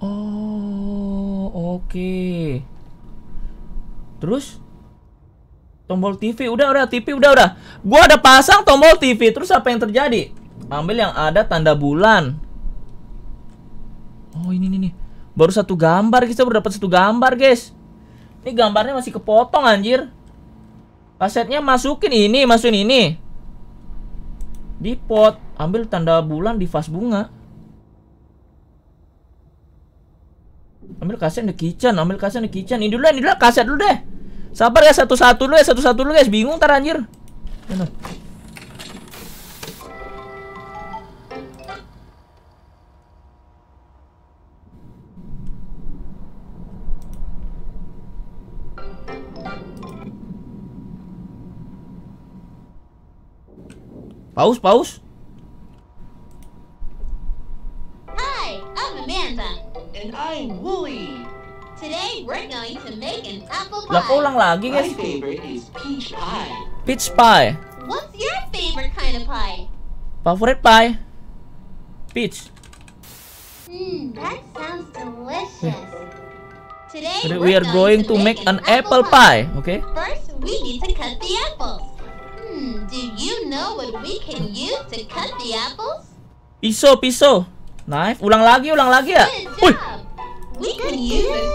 Oh, oke. Okay. Terus tombol TV udah udah TV udah udah. Gua ada pasang tombol TV terus apa yang terjadi? Ambil yang ada tanda bulan. Oh, ini nih nih. Baru satu gambar kita baru dapat satu gambar, guys. Ini gambarnya masih kepotong anjir asetnya masukin ini, masukin ini. Di pot, ambil tanda bulan di vas bunga. Ambil kaset di kitchen, ambil kaset di kitchen. Ini dulu, ini dulu kaset dulu deh. Sabar ya satu-satu dulu ya, satu-satu dulu guys. Ya. Bingung tar anjir. Paus, paus. Hi, I'm Amanda. And I'm Wooly. Today we're going to make an apple pie. Lah, ulang lagi, guys. My favorite is peach pie. Peach pie. What's your favorite kind of pie? Favorite pie? Peach. Hmm, that sounds delicious. Today we are going to make an apple pie, okay? First, we need to cut the apples. Hmm, do you know what we can use to cut the apples? Pisau, pisau. Knife. Ulang lagi, ulang lagi ya. Uy. We can ya. use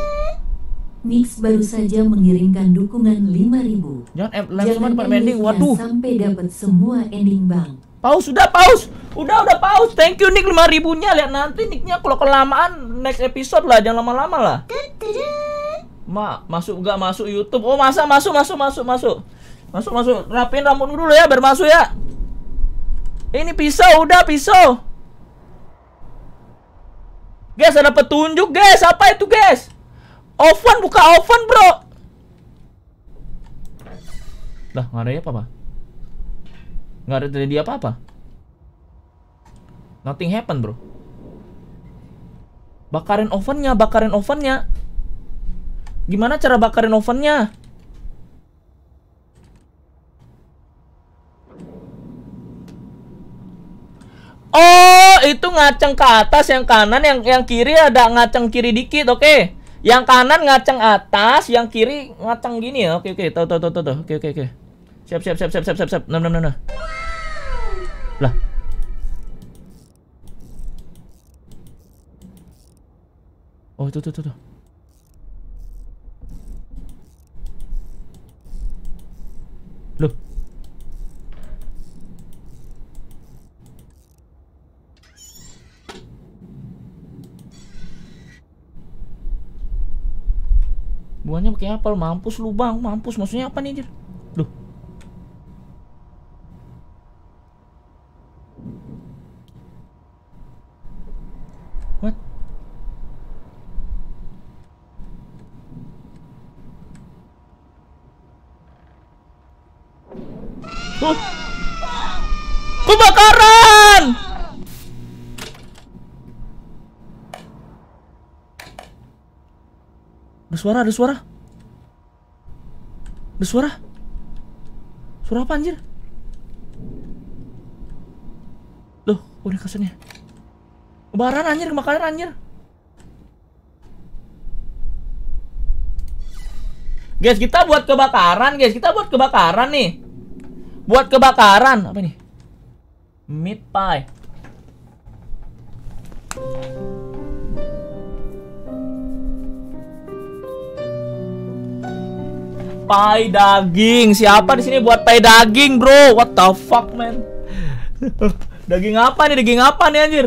Nix baru saja mengirimkan dukungan 5000. Jangan F jangan dapat ending. Waduh. Sampai dapat semua ending, Bang. Paus, sudah paus. Udah, udah paus. Thank you Nick 5000-nya. Lihat nanti Nicknya kalau kelamaan next episode lah, jangan lama-lama lah. Ma, masuk gak masuk YouTube? Oh, masa masuk, masuk, masuk, masuk. Masuk, masuk. Rapin rambut dulu ya, biar masuk ya. Ini pisau, udah pisau. Guys, ada petunjuk, guys. Apa itu, guys? Oven, buka oven, bro. Lah, nggak ada apa-apa. Nggak ada terjadi apa-apa. Nothing happen, bro. Bakarin ovennya, bakarin ovennya. Gimana cara bakarin ovennya? Oh, itu ngaceng ke atas yang kanan, yang yang kiri ada ngaceng kiri dikit, oke. Okay. Yang kanan ngaceng atas, yang kiri ngaceng gini ya. Oke, okay, oke. Okay. Tuh, tuh, tuh, tuh, Oke, oke, oke. Siap, siap, siap, siap, siap, siap, siap. Nom, nom, nom, Lah. Oh, itu, tuh, tuh, tuh. Loh. buahnya pakai apel mampus lubang mampus maksudnya apa nih dir suara, ada suara. Ada suara. Suara apa anjir? Loh, udah oh, kasurnya. Kebaran anjir, kebakaran anjir. Guys, kita buat kebakaran, guys. Kita buat kebakaran nih. Buat kebakaran. Apa nih? Meat pie. Pai daging. Siapa di sini buat pai daging, bro? What the fuck, man? daging apa nih? Daging apa nih, anjir?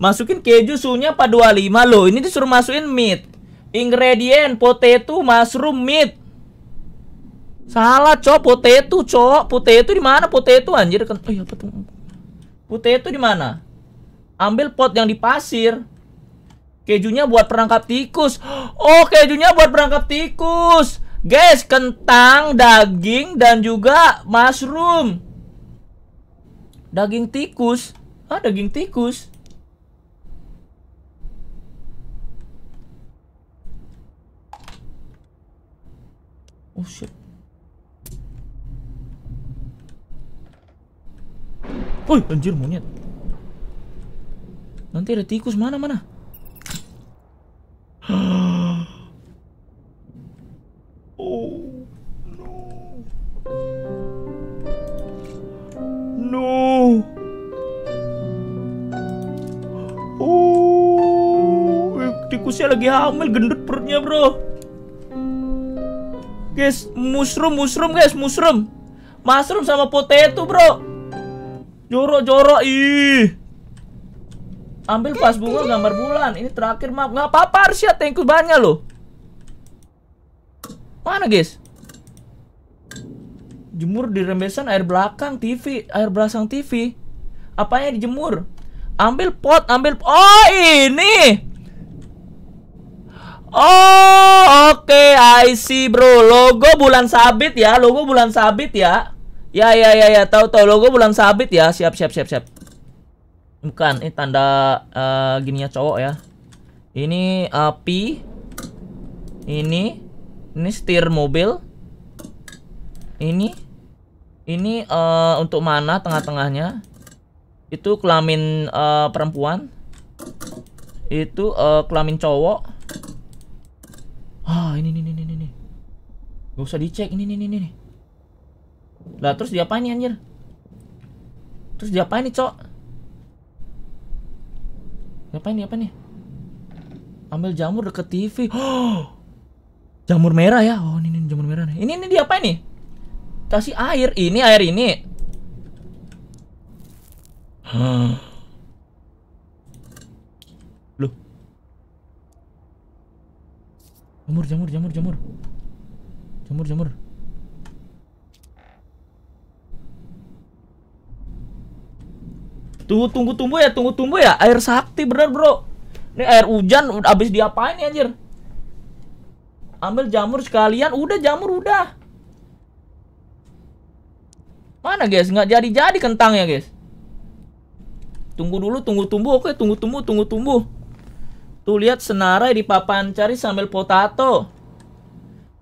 Masukin keju suhunya apa 25 loh. Ini disuruh masukin meat. Ingredient potato, mushroom, meat. Salah, cok. Potato, cok. Potato di mana? Potato anjir. Kan oh, apa iya, tuh? Potato di mana? Ambil pot yang di pasir. Kejunya buat perangkap tikus. Oh, kejunya buat perangkap tikus. Guys, kentang, daging, dan juga mushroom. Daging tikus. Ah, daging tikus. Oh, shit. Woi, anjir monyet. Nanti ada tikus mana-mana. Ah. Oh, no. No. Oh, eh, tikusnya lagi hamil, gendut perutnya, Bro. Guys, mushroom, mushroom, guys, mushroom. Mushroom sama potato, Bro. Jorok-jorok, ih. Ambil pas bunga gambar bulan. Ini terakhir, maaf. Nggak apa-apa, Arsya. Thank you banyak, loh. Mana guys? Jemur di rembesan air belakang TV, air belakang TV. Apanya dijemur? Ambil pot, ambil Oh, ini. Oh, oke, okay, I see, bro. Logo bulan sabit ya, logo bulan sabit ya. Ya, ya, ya, ya, tahu tahu logo bulan sabit ya. Siap, siap, siap, siap. Bukan, ini tanda uh, gininya cowok ya. Ini api. Eh, ini ini setir mobil. Ini ini uh, untuk mana tengah-tengahnya? Itu kelamin uh, perempuan. Itu uh, kelamin cowok. Ah, ini ini ini ini. Gak usah dicek ini ini ini ini. Lah terus diapain nih anjir? Terus diapain nih, Cok? Diapain nih, apa nih? Ambil jamur deket TV. Oh! jamur merah ya oh ini, ini jamur merah nih ini ini apa ini? kasih air ini air ini jamur jamur jamur jamur jamur jamur Tunggu tunggu tunggu ya, tunggu tunggu ya. Air sakti bener, Bro. Ini air hujan abis diapain ya anjir? Ambil jamur sekalian. Udah jamur udah. Mana guys? Nggak jadi-jadi kentang ya guys. Tunggu dulu, tunggu tumbuh. Oke, tunggu tumbuh, tunggu tumbuh. Tuh lihat senarai di papan cari sambil potato.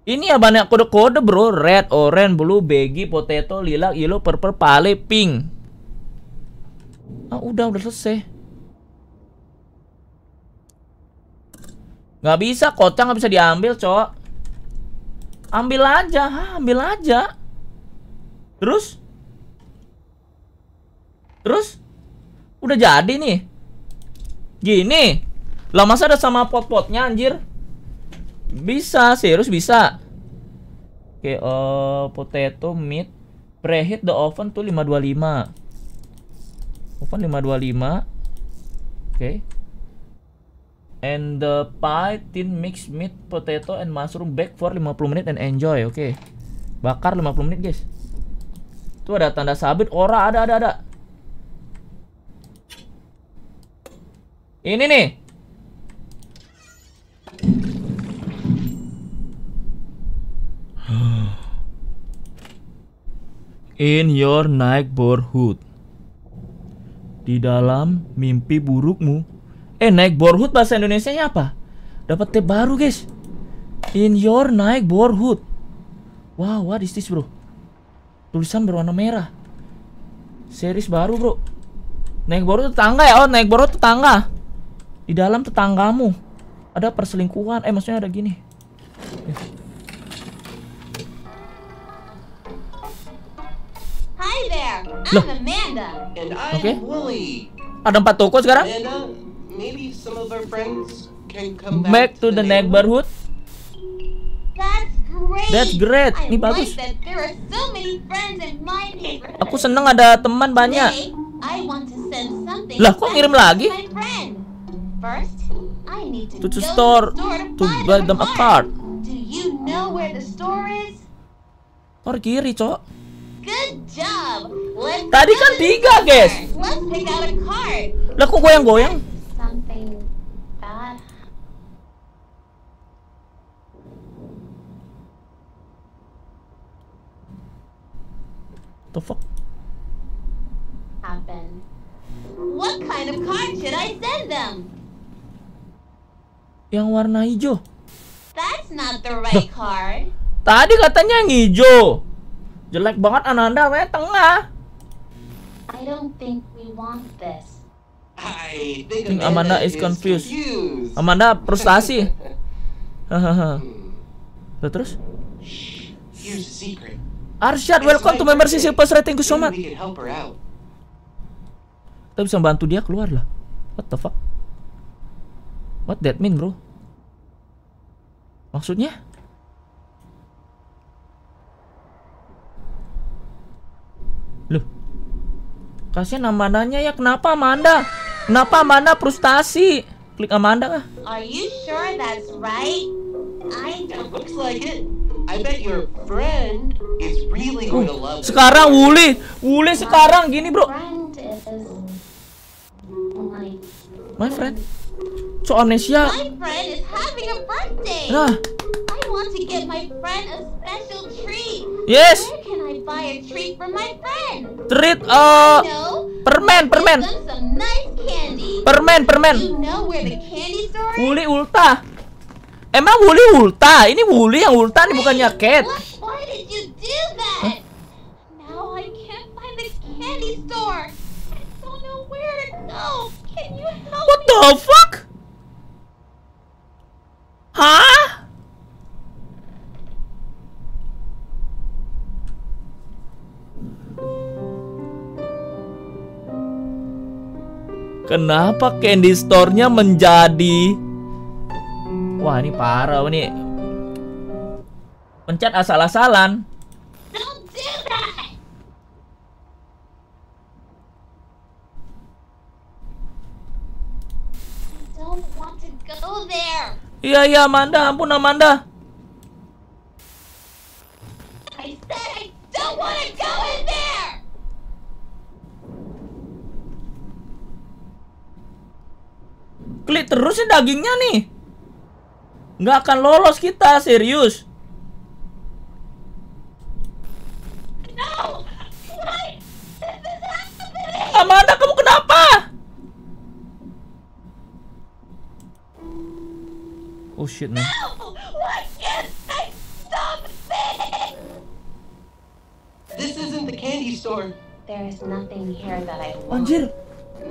Ini ya banyak kode-kode bro. Red, orange, blue, beige, potato, lilac, yellow, purple, pale, pink. Ah udah udah selesai. Nggak bisa, kocak nggak bisa diambil, cok. Ambil aja, ha, ambil aja. Terus? Terus? Udah jadi nih. Gini. Lah masa ada sama pot-potnya anjir? Bisa, serius bisa. Oke, okay, uh, eh, potato meat preheat the oven tuh 525. Oven 525. Oke. Okay and the pie thin mixed meat potato and mushroom bake for 50 menit and enjoy oke okay. bakar 50 menit guys itu ada tanda sabit ora ada ada ada ini nih In your neighborhood Di dalam mimpi burukmu Eh naik borhut bahasa Indonesia nya apa? Dapat tip baru guys. In your naik borhut. Wow, what is this bro? Tulisan berwarna merah. Series baru bro. Naik borhut tetangga ya? Oh naik borhut tetangga. Di dalam tetanggamu ada perselingkuhan. Eh maksudnya ada gini. Hi there, I'm Amanda. And I'm okay. Ada empat toko sekarang? Um, back, to, the, neighborhood. That's great. Ini I bagus. Like there are so many friends in my neighborhood. Aku seneng ada teman banyak. lah, kok ngirim lagi? First, to, to, store, store to buy them apart. Do kiri, cok. Tadi kan tiga, guys. Lah kok goyang-goyang? something bad? The fuck? Happen. What kind of card should I send them? Yang warna hijau. That's not the right card. Tadi katanya yang hijau. Jelek banget anak anda, tengah. I don't think we want this. Amanda is confused. Amanda frustasi. Hmm. Terus terus. Arsyad, welcome to membership plus rating. Thank you Kita bisa bantu dia keluar lah. What the fuck? What that mean, bro? Maksudnya? Loh. Kasihan Amandanya ya, kenapa Amanda? Kenapa Amanda frustasi? Klik Amanda kah? Are you sure that's right? I don't looks like it. I bet your friend is really uh, going to love it. Sekarang Wuli, Wuli sekarang gini, Bro. My friend. So amnesia. My friend is having a birthday. Nah. I want to get my friend a special treat. Yes. Where can I buy a treat for my friend? Treat uh permen permen. Nice permen permen. You know where the candy store is? Wuli Ulta. Emang Wuli Ulta? Ini Wuli yang Ulta nih bukannya Cat. why did you do that? Huh? Now I can't find the candy store. I don't know where to go. What the fuck? Hah? Kenapa candy store-nya menjadi Wah, ini parah ini? Pencet asal-asalan. Iya, iya, Amanda. Ampun, Amanda. I said I don't wanna go in there. Klik terus sih dagingnya nih. Nggak akan lolos kita, serius. shit, man. No! Why can't I stop this? This isn't the candy store. There is nothing here that I want. Anjir.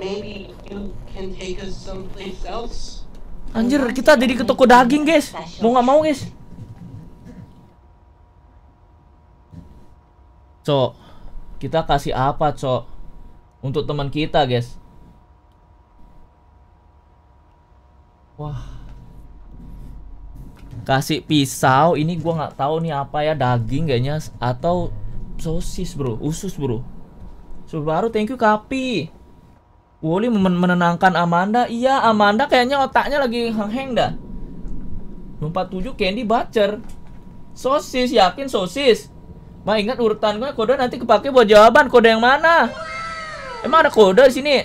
Maybe you can take us someplace else. Anjir, kita jadi ke toko daging, guys. Mau nggak mau, guys. Cok, kita kasih apa, Cok? Untuk teman kita, guys. Wah kasih pisau ini gua nggak tahu nih apa ya daging kayaknya atau sosis bro usus bro baru thank you Kapi Woli men menenangkan Amanda iya Amanda kayaknya otaknya lagi hang hang dah 47 Candy butcher sosis yakin sosis Ma ingat urutan gue kode nanti kepake buat jawaban kode yang mana? Emang ada kode di sini?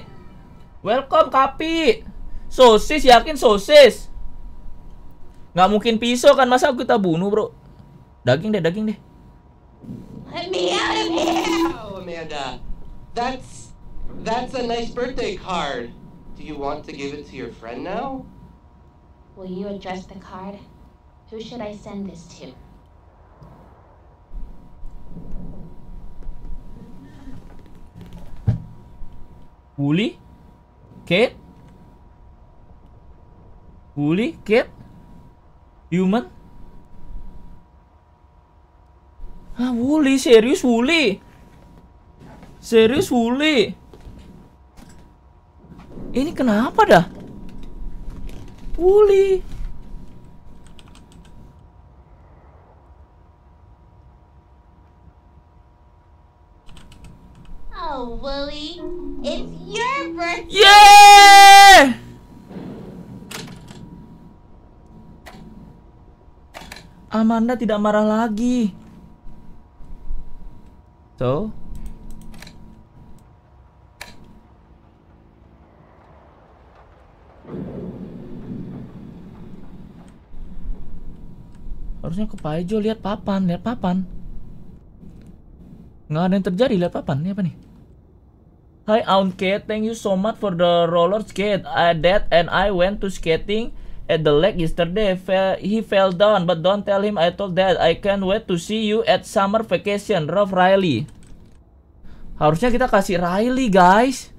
Welcome Kapi. Sosis yakin sosis. Nggak mungkin pisau kan masa kita bunuh bro? Daging deh, daging deh. Let me oh, Amanda, that's that's a nice birthday card. Do you want to give it to your friend now? Will you address the card? Who should I send this to? Bully? Kate? Bully? Kate? Human? Ah, Wuli, serius Wuli? Serius Wuli? Ini kenapa dah? Wuli. Oh, Wuli, it's your birthday! Yeah! Amanda tidak marah lagi. So, harusnya ke Pak lihat papan, lihat papan. Nggak ada yang terjadi, lihat papan. Ini apa nih? Hi Aunt Kate, thank you so much for the roller skate. I did and I went to skating at the lake yesterday. Fell, he fell down, but don't tell him I told that. I can't wait to see you at summer vacation. Rob Riley. Harusnya kita kasih Riley, guys.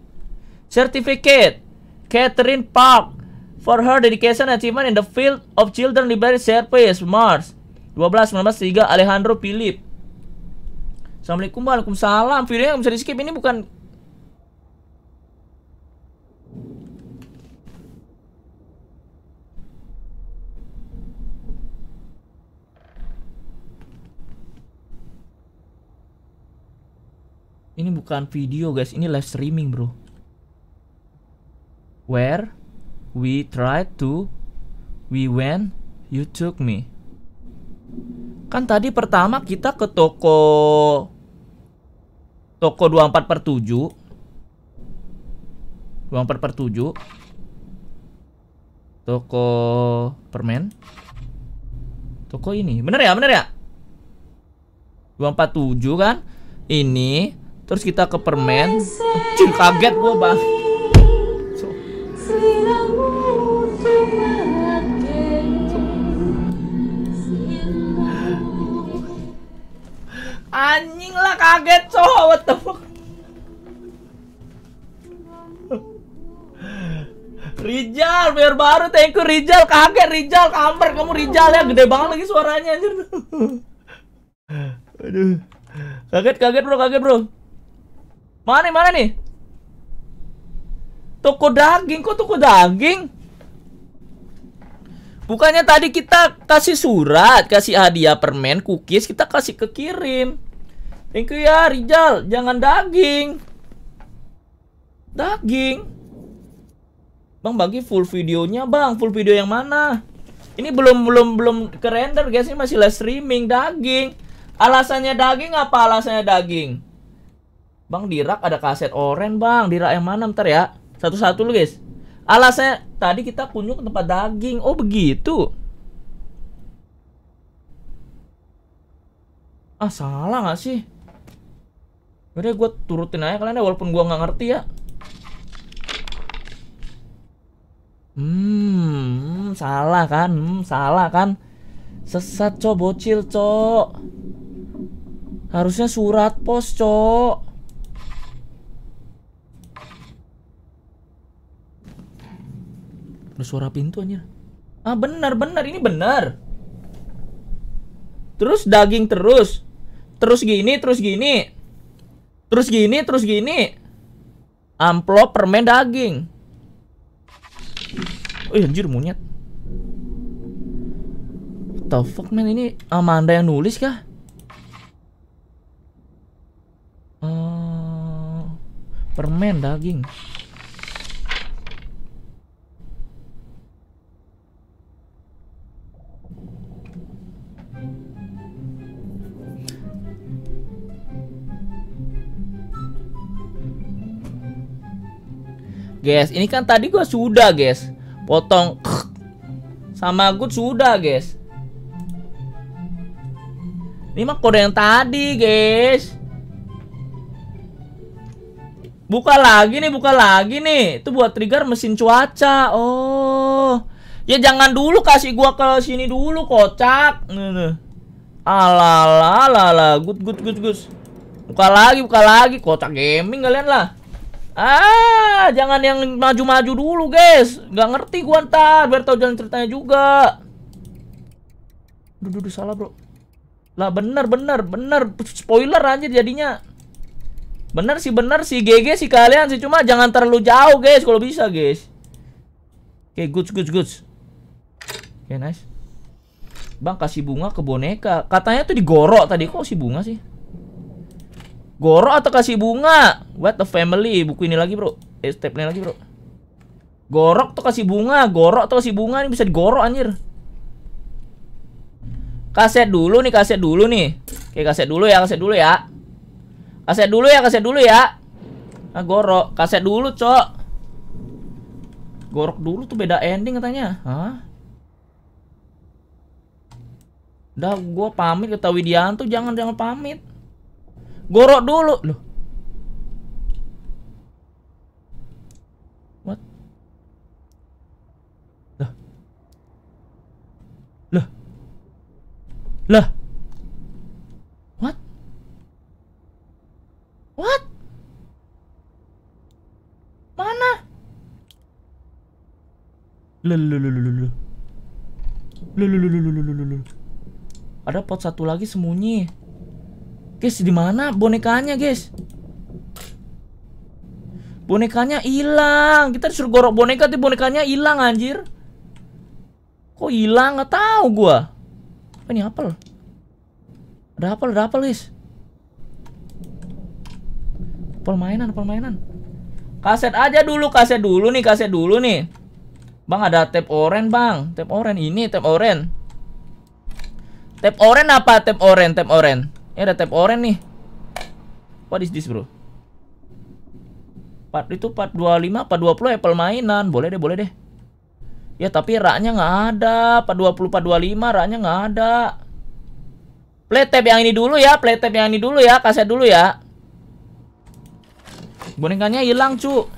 Certificate. Catherine Park. For her dedication achievement in the field of children library service. Mars. 12, 19, 3. Alejandro Philip. Assalamualaikum, Waalaikumsalam. Videonya yang bisa di skip ini bukan Ini bukan video guys, ini live streaming bro. Where we tried to, we went, you took me. Kan tadi pertama kita ke toko toko 24 per 7 24 per 7 Toko permen Toko ini Bener ya bener ya 247 kan Ini Terus kita ke permen. Cing kaget gua, Bang. Anjing lah kaget, so what the fuck. Rijal biar baru thank you Rijal kaget Rijal, kamper kamu Rijal ya, gede banget lagi suaranya anjir. Aduh. Kaget kaget bro, kaget bro. Mana mana nih? Toko daging kok toko daging? Bukannya tadi kita kasih surat, kasih hadiah permen, cookies, kita kasih ke kirim. Thank you ya Rizal, jangan daging. Daging. Bang bagi full videonya, Bang. Full video yang mana? Ini belum belum belum ke render guys, ini masih live streaming daging. Alasannya daging apa alasannya daging? Bang di rak ada kaset oren bang di rak yang mana ntar ya satu-satu lu guys alasnya tadi kita kunjung ke tempat daging oh begitu ah salah gak sih udah gue turutin aja kalian ya walaupun gue gak ngerti ya hmm salah kan hmm, salah kan sesat co bocil co harusnya surat pos cok Ada suara pintu anjir. Ah benar benar ini benar. Terus daging terus. Terus gini, terus gini. Terus gini, terus gini. Amplop permen daging. Oh anjir monyet. What the fuck man ini Amanda yang nulis kah? Eh, permen daging. Guys, ini kan tadi gua sudah guys Potong Sama gue sudah guys Ini mah kode yang tadi guys Buka lagi nih, buka lagi nih Itu buat trigger mesin cuaca Oh Ya jangan dulu kasih gua ke sini dulu kocak Alalala, good good good good Buka lagi, buka lagi Kocak gaming kalian lah Ah, jangan yang maju-maju dulu, guys. Gak ngerti gua ntar, biar tau jalan ceritanya juga. Duh, duh, salah, bro. Lah, bener, bener, bener. Spoiler anjir jadinya. Bener sih, bener sih. GG sih kalian sih. Cuma jangan terlalu jauh, guys. Kalau bisa, guys. Oke, okay, good, good. good. Oke, okay, nice. Bang, kasih bunga ke boneka. Katanya tuh digorok tadi. Kok si bunga sih? Goro atau kasih bunga? What the family? Buku ini lagi, Bro. Eh, step ini lagi, Bro. Gorok atau kasih bunga, gorok atau kasih bunga ini bisa digorok anjir. Kaset dulu nih, kaset dulu nih. Oke, kaset dulu ya, kaset dulu ya. Kaset dulu ya, kaset dulu ya. Nah, gorok, kaset dulu, Cok. Gorok dulu tuh beda ending katanya. Hah? Udah gue pamit ke Widianto jangan jangan pamit. Gorok dulu loh. What? Lah. Lah. Lah. What? What? Mana? Lululululul. Ada pot satu lagi sembunyi. Guys, di mana bonekanya, guys? Bonekanya hilang. Kita disuruh gorok boneka, tapi bonekanya hilang anjir. Kok hilang? Gak tahu gua. Oh, ini apel. Ada apel, ada apel, guys. Apel mainan, apel mainan. Kaset aja dulu, kaset dulu nih, kaset dulu nih. Bang ada tape oren, Bang. Tape oren ini, tape oren. Tape oren apa? Tape oren, tape oren. Ini eh, ada tab oren nih. What is this, bro? Part itu part 25, part 20 Apple mainan. Boleh deh, boleh deh. Ya, tapi raknya nggak ada. Part 20, part 25 raknya nggak ada. Play tab yang ini dulu ya, play tab yang ini dulu ya, kaset dulu ya. Bonekanya hilang, cu.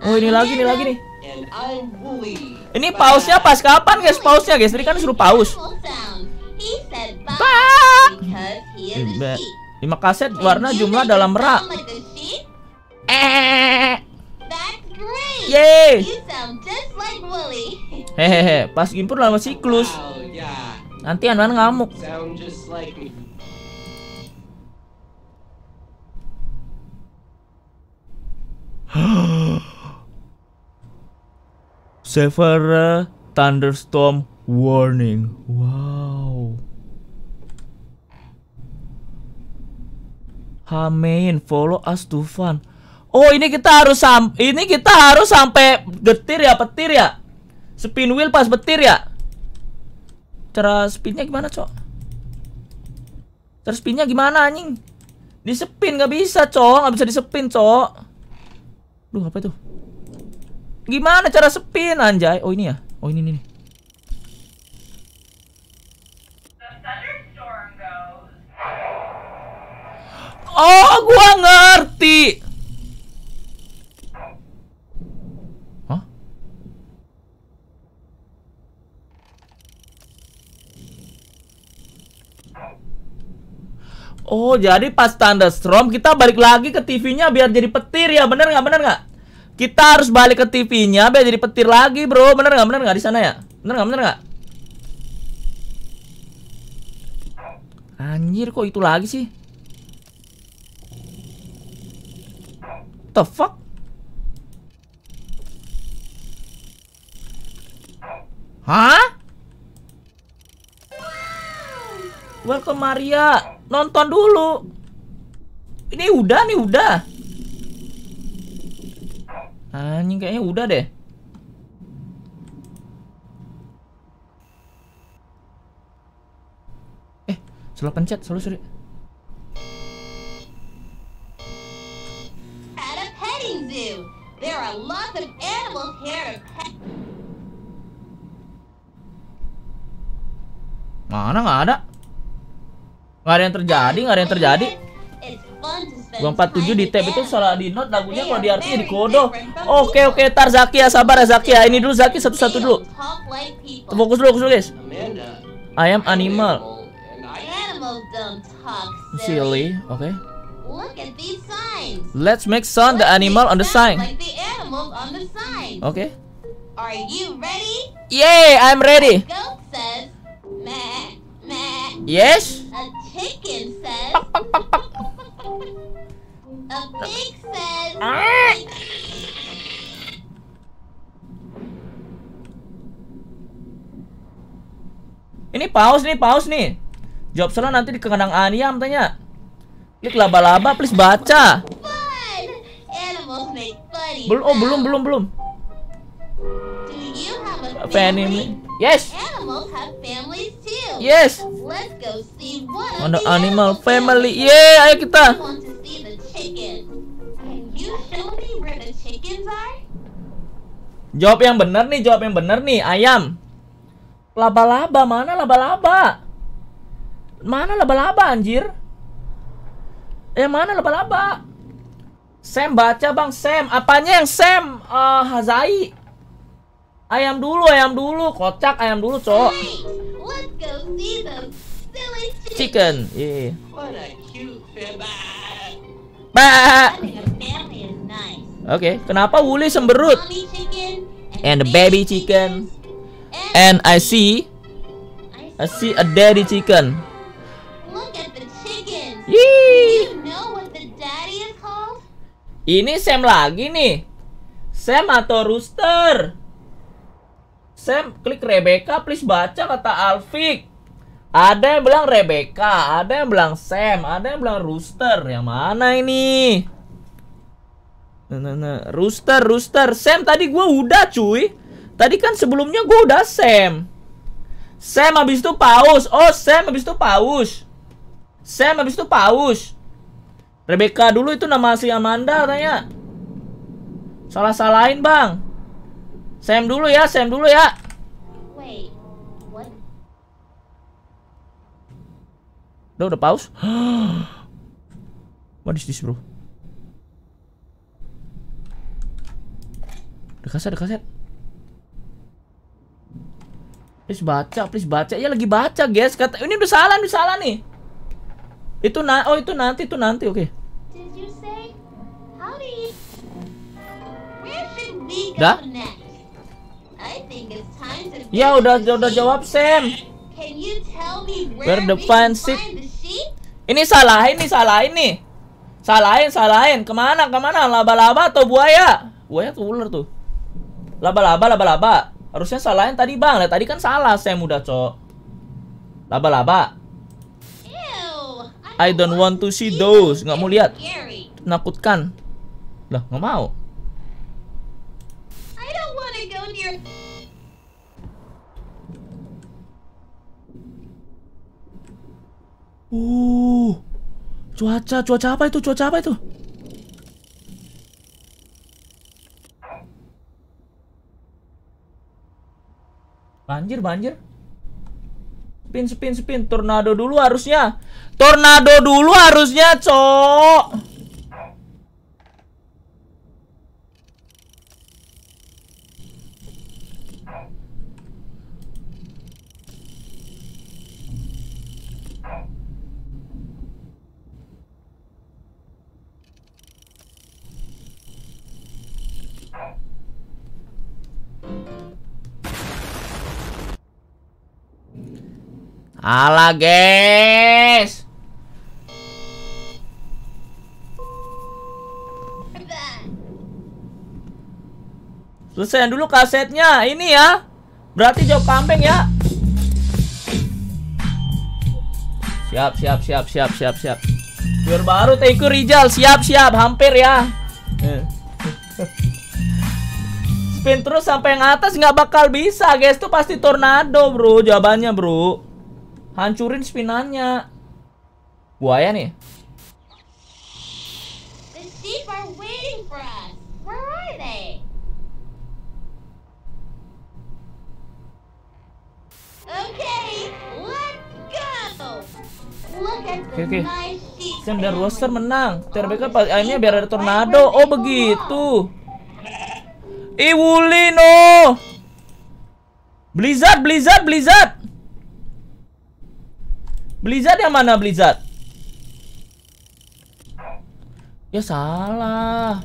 Oh, ini lagi, ini lagi nih. Ini pausnya pas kapan guys? Pausnya guys, tadi kan suruh paus. Pak Lima kaset warna jumlah dalam rak. Eh. Yeay. Hehehe, pas gimpur lama siklus. Nanti anu ngamuk. Severe uh, thunderstorm warning. Wow. Hamein, follow us to fun. Oh, ini kita harus sam ini kita harus sampai getir ya, petir ya. Spin wheel pas petir ya. Cara spinnya gimana, Cok? Cara spinnya gimana, anjing? Di spin nggak bisa, Cok. Nggak bisa di spin, Cok. Duh, apa itu? Gimana cara spin anjay? Oh ini ya. Oh ini nih. Oh, gua ngerti. Hah? Oh, jadi pas thunderstorm kita balik lagi ke TV-nya biar jadi petir ya, bener nggak? Bener nggak? Kita harus balik ke TV-nya biar jadi petir lagi, Bro. Bener nggak? Bener nggak di sana ya? Bener nggak? Bener nggak? Anjir, kok itu lagi sih? The fuck? Hah? Welcome Maria. Nonton dulu. Ini udah nih, udah. Anjing kayaknya udah deh. Eh, salah pencet, salah suri. Mana nggak ada? Nggak ada yang terjadi, nggak ada yang terjadi. 247 di tab itu salah di note lagunya kalau diartinya di iya, iya, iya, kodo. Oke oke tar Zaki ya sabar ya Zaki ya. Ini dulu Zaki satu-satu dulu. Fokus dulu fokus dulu guys. I am animal. Silly, oke. Okay. Let's make sound the animal on the sign. Oke. Are you ready? Yay, I'm ready. Yes. A chicken says. Pak pak pak pak. Ini paus nih, paus nih. Jawab salah nanti kenang Aniam tanya. Klik laba-laba, please baca. Belum, oh, belum, belum, belum. Family. Yes. Yes. Ada animal family. yeah, ayo kita. Jawab yang benar nih, jawab yang benar nih, ayam. Laba-laba, mana laba-laba? Mana laba-laba anjir? Yang eh, mana laba-laba? Sam baca bang Sam Apanya yang Sam? Uh, Hazai Ayam dulu ayam dulu Kocak ayam dulu cok hey, Chicken yeah. What a cute Pak. Oke, kenapa Wuli semberut? And the baby chicken. And I see I see a daddy chicken. Look at the chicken. Yee. You know what the daddy is called? Ini Sam lagi nih. Sam atau Rooster? Sam, klik Rebecca, please baca kata Alfik. Ada yang bilang Rebecca, ada yang bilang Sam, ada yang bilang Rooster. Yang mana ini? Nah, nah, nah. Rooster, Rooster. Sam tadi gue udah cuy. Tadi kan sebelumnya gue udah Sam. Sam habis itu paus. Oh, Sam habis itu paus. Sam habis itu paus. Rebecca dulu itu nama si Amanda katanya. Salah-salahin, Bang. Sam dulu ya, Sam dulu ya. Udah, udah pause. What is this, bro? Ada kaset, ada kaset. Please baca, please baca. Ya lagi baca, guys. Kata ini udah salah, udah salah nih. Itu na oh itu nanti, itu nanti, oke. Okay. Dah? Ya udah udah jawab Sam. Where the seat ini salah, ini salah, ini. Salahin, salahin. Kemana, kemana? Laba-laba atau buaya? Buaya tuh ular tuh. Laba-laba, laba-laba. Harusnya salahin tadi bang. Lihat tadi kan salah saya muda cok. Laba-laba. I don't want to see those. Nggak mau lihat. Nakutkan. Lah, nggak mau. Uh, cuaca, cuaca apa itu? Cuaca apa itu? Banjir, banjir. Spin, spin, spin. Tornado dulu harusnya. Tornado dulu harusnya, cok. Ala, guys Selesaikan dulu kasetnya Ini ya Berarti jawab kambing ya Siap siap siap siap siap siap Biar baru thank you Rizal Siap siap hampir ya Spin terus sampai yang atas nggak bakal bisa guys tuh pasti tornado bro Jawabannya bro Hancurin spinannya, Buaya nih. Oke oke. Sender roster menang. Terbeka oh, akhirnya ah, biar ada tornado. Oh begitu. Iwulino, Blizzard, Blizzard, Blizzard. Blizzard yang mana Blizzard? Ya salah.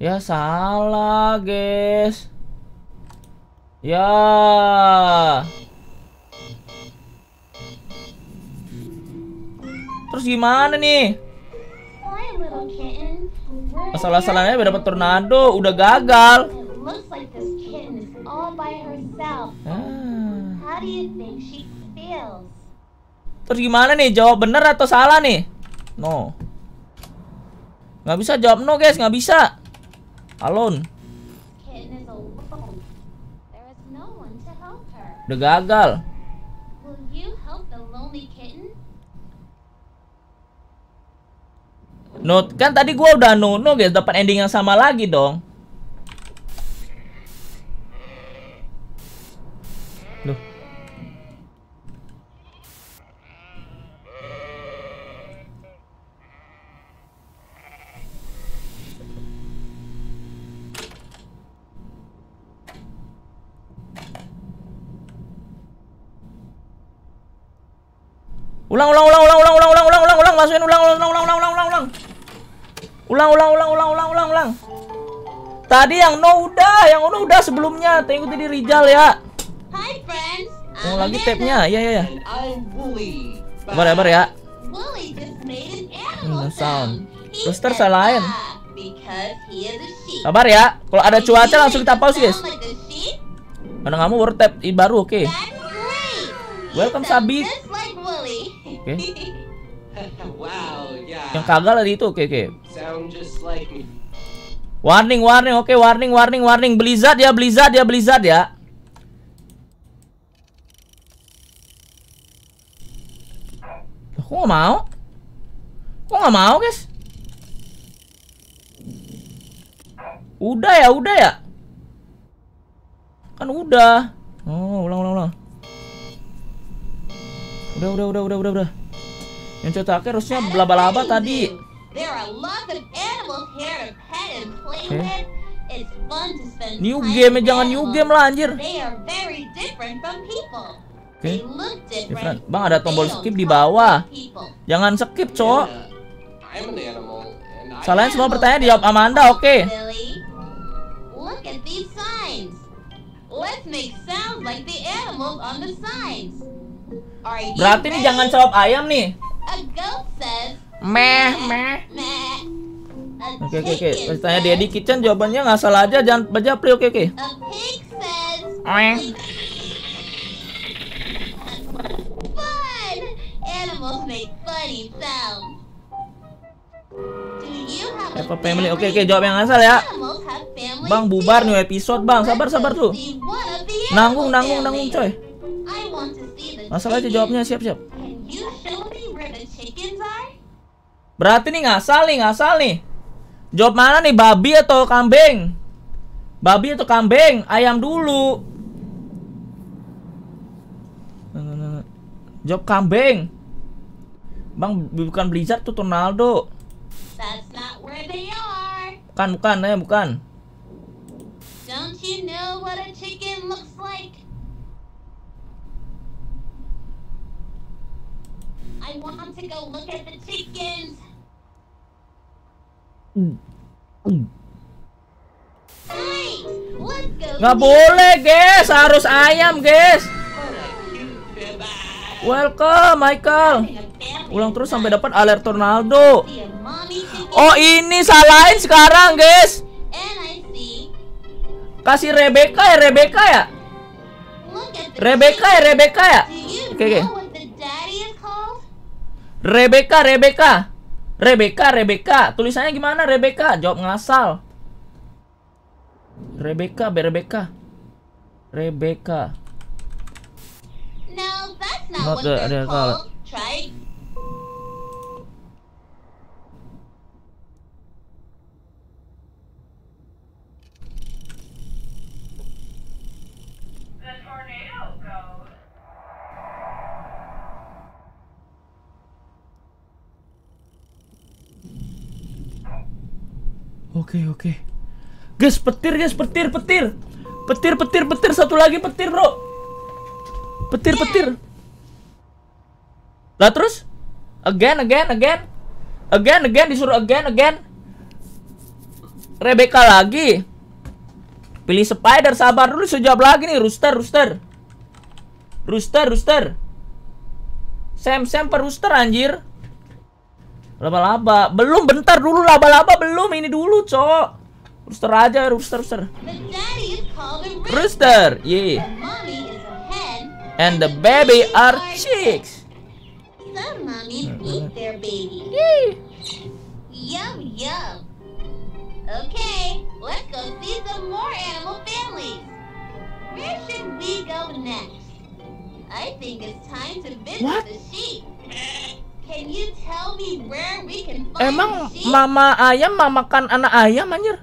Ya salah, guys. Ya. Terus gimana nih? Asal-asalannya dapat tornado, udah gagal. Terus gimana nih? Jawab bener atau salah nih? No. Nggak bisa jawab no guys, nggak bisa. alon Udah gagal. No, kan tadi gua udah no no guys, dapat ending yang sama lagi dong. Ulang ulang ulang ulang ulang ulang ulang ulang ulang ulang masukin ulang ulang ulang ulang ulang ulang ulang. Ulang ulang ulang ulang ulang ulang ulang. Tadi yang no udah, yang no udah sebelumnya. Tengok tadi Rijal ya. Hi friends. Mau lagi tapnya, ya ya ya. bar ya. bar ya Hmm, sound. Terus tersalahin. Sabar ya. Kalau ada cuaca langsung kita pause guys. Karena kamu baru tap baru oke. Okay. Welcome Sabi. Oke. wow, yeah. Yang kagak lah itu. Oke, oke. warning, warning. Oke, okay, warning, warning, warning. Blizzard ya, Blizzard ya, Blizzard ya. Aku nggak mau. Kok nggak mau, guys? Udah ya, udah ya. Kan udah. Oh, ulang, ulang, ulang. Udah, udah, udah, udah, udah, udah. Yang cetaknya harusnya laba-laba tadi. Okay. New game eh, jangan new game lah anjir. Oke. Okay. Different. Bang ada tombol skip di bawah. Jangan skip, cok. Soalnya semua pertanyaan dijawab Amanda, oke. Okay. Let's make sounds like the animals on the signs. Berarti ini jangan jawab ayam nih. Meh, meh. Oke oke oke. dia di Kitchen jawabannya nggak salah aja jangan baca pri oke oke. apa Family. Oke oke jawab yang asal ya. Bang bubar new episode, Bang. Sabar sabar tuh. Nanggung nanggung nanggung coy. Masalahnya aja jawabnya siap-siap. Berarti nih ngasal nih, ngasal nih. Jawab mana nih, babi atau kambing? Babi atau kambing? Ayam dulu. Nah, nah, nah, Jawab kambing. Bang, bukan Blizzard tuh Ronaldo. Kan Bukan, bukan, eh, bukan. Don't you know what a chicken looks like? I hmm. Hmm. Nggak boleh, guys. Harus ayam, guys. Welcome, Michael. Ulang terus sampai dapat alert Ronaldo Oh, ini salahin sekarang, guys. Kasih Rebecca ya, Rebecca ya. Rebecca ya, Rebecca ya. Oke, okay, oke. Okay. Rebecca, Rebecca. Rebecca, Rebecca. Tulisannya gimana Rebecca? Jawab ngasal. Rebecca, Rebecca. Rebecca. No, that's not, not what the, they're called. Try Oke, okay, oke. Okay. Guys, petir, guys, petir, petir. Petir, petir, petir. Satu lagi petir, bro. Petir, iya. petir. Lah terus? Again, again, again. Again, again, disuruh again, again. Rebecca lagi. Pilih spider, sabar dulu sejawab lagi nih. Rooster, rooster. Rooster, rooster. Sam, Sam per rooster, anjir. Laba-laba. Belum bentar dulu laba-laba belum ini dulu, Cok. Rooster aja, rooster, rooster. Rooster. Yeah. And the baby are chicks. Some mommies hmm. eat their baby. Yum yum. Okay, let's go see some more animal families. Where should we go next? I think it's time to visit What? the sheep. Emang mama ayam mamakan anak ayam anjir?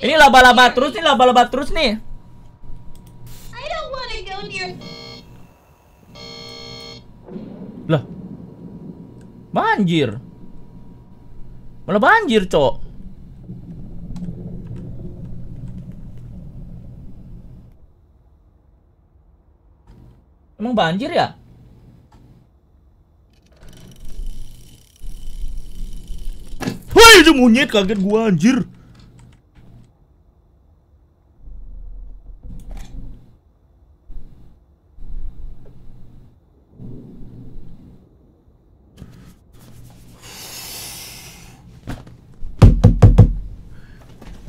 Ini laba-laba terus nih, laba-laba terus nih. Lah. Banjir. Malah banjir, Cok. Emang banjir ya? Wah itu monyet kaget gua anjir.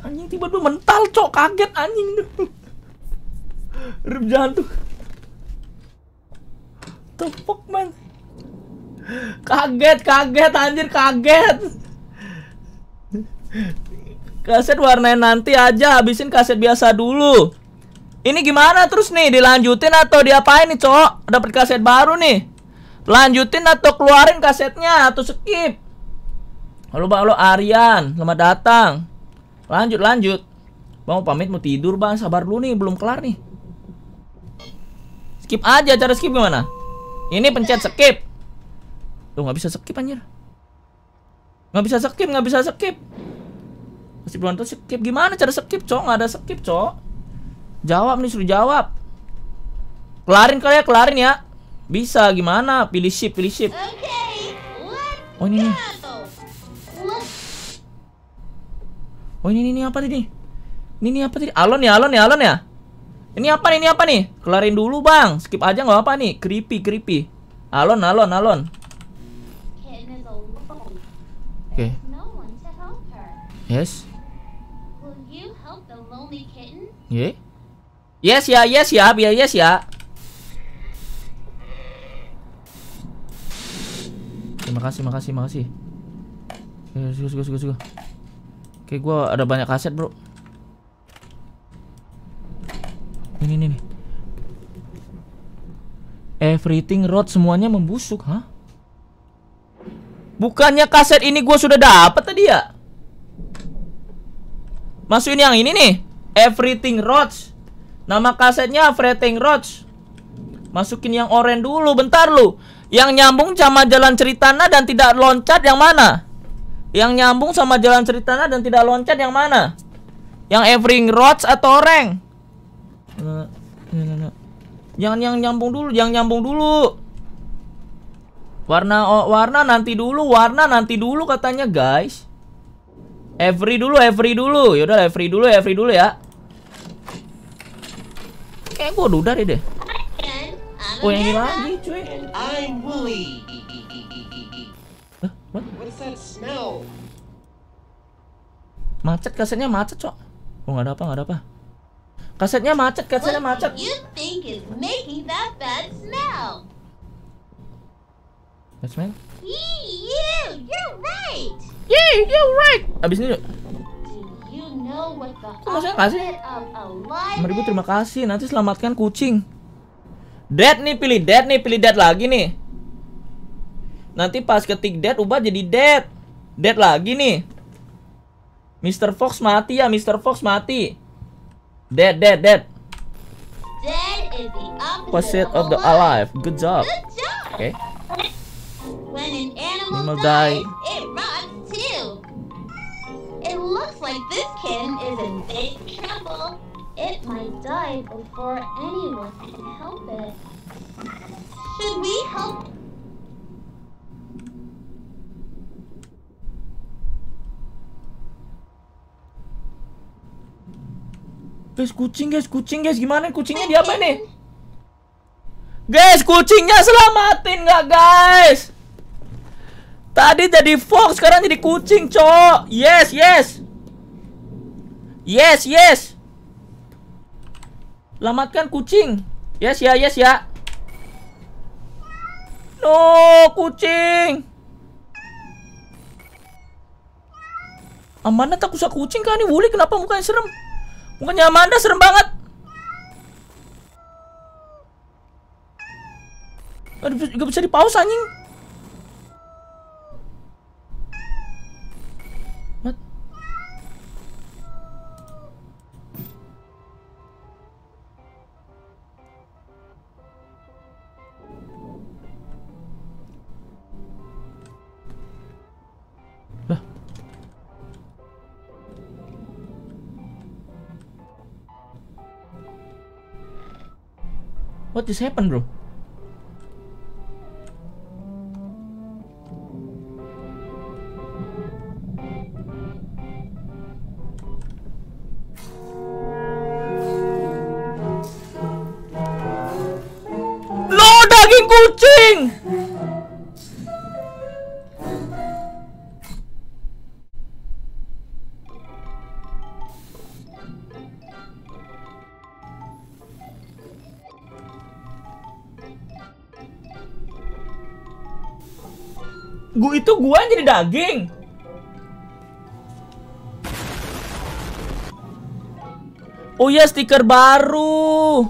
Anjing tiba-tiba mental cok kaget anjing. Rem jantung the fuck man kaget kaget anjir kaget kaset warna nanti aja habisin kaset biasa dulu ini gimana terus nih dilanjutin atau diapain nih cowok? dapat kaset baru nih lanjutin atau keluarin kasetnya atau skip halo bang lo Aryan selamat datang lanjut lanjut bang mau pamit mau tidur bang sabar dulu nih belum kelar nih skip aja cara skip gimana ini pencet skip. Tuh nggak bisa skip anjir. Nggak bisa skip, nggak bisa skip. Masih belum tahu skip gimana cara skip, Cok? Nggak ada skip, Cok. Jawab nih, suruh jawab. Kelarin kali ya, kelarin ya. Bisa gimana? Pilih ship, pilih ship. Oh ini Oh ini ini, apa tadi? Ini ini apa tadi? Alon ya, alon ya, alon ya. Ini apa nih? Ini apa nih? Kelarin dulu bang. Skip aja nggak apa nih. Creepy, creepy. Alon, alon, alon. Oke. Okay. Yes. Yeah. Yes ya, yes ya, biar yes ya. Terima kasih, makasih, makasih. Oke, okay, Oke, gua ada banyak kaset, Bro. Ini nih nih. Everything rot semuanya membusuk, hah? Bukannya kaset ini gue sudah dapat tadi ya? Masukin yang ini nih. Everything rot. Nama kasetnya Everything rot. Masukin yang oranye dulu, bentar lu. Yang nyambung sama jalan ceritana dan tidak loncat yang mana? Yang nyambung sama jalan ceritana dan tidak loncat yang mana? Yang everything rot atau oranye? Jangan yang nyambung dulu, jangan nyambung dulu. Warna oh, warna nanti dulu, warna nanti dulu katanya, guys. Every dulu, every dulu. Yaudah, every dulu, every dulu ya. Kayak gua dudar ya deh. Oh, yang ini lagi, cuy. I'm Macet kasetnya macet, Cok. Oh, nggak ada apa, nggak ada apa. Kasetnya macet, kasetnya macet. That smell? You, you're right. Yeah, you're right. Abis ini yuk. Kok maksudnya kasih? Meribu terima kasih. Nanti selamatkan kucing. Dead nih pilih dead nih pilih dead lagi nih. Nanti pas ketik dead ubah jadi dead. Dead lagi nih. Mr. Fox mati ya, Mr. Fox mati. Dead, dead, dead. Dead is the opposite, opposite of the alive. alive. Good job. Good job. Okay. When an animal, animal dies, die. it rots too. It looks like this kitten is in big trouble. It might die before anyone can help it. Should we help Guys, kucing guys, kucing guys, gimana kucingnya di apa nih? Guys, kucingnya selamatin nggak guys? Tadi jadi fox, sekarang jadi kucing, cok. Yes, yes. Yes, yes. Selamatkan kucing. Yes ya, yes ya. No, kucing. Amanat aku kucing kan ini Wuli kenapa mukanya serem? Mukanya Amanda serem banget. Gak bisa di pause anjing. what just happened bro itu gua jadi daging. Oh iya stiker baru.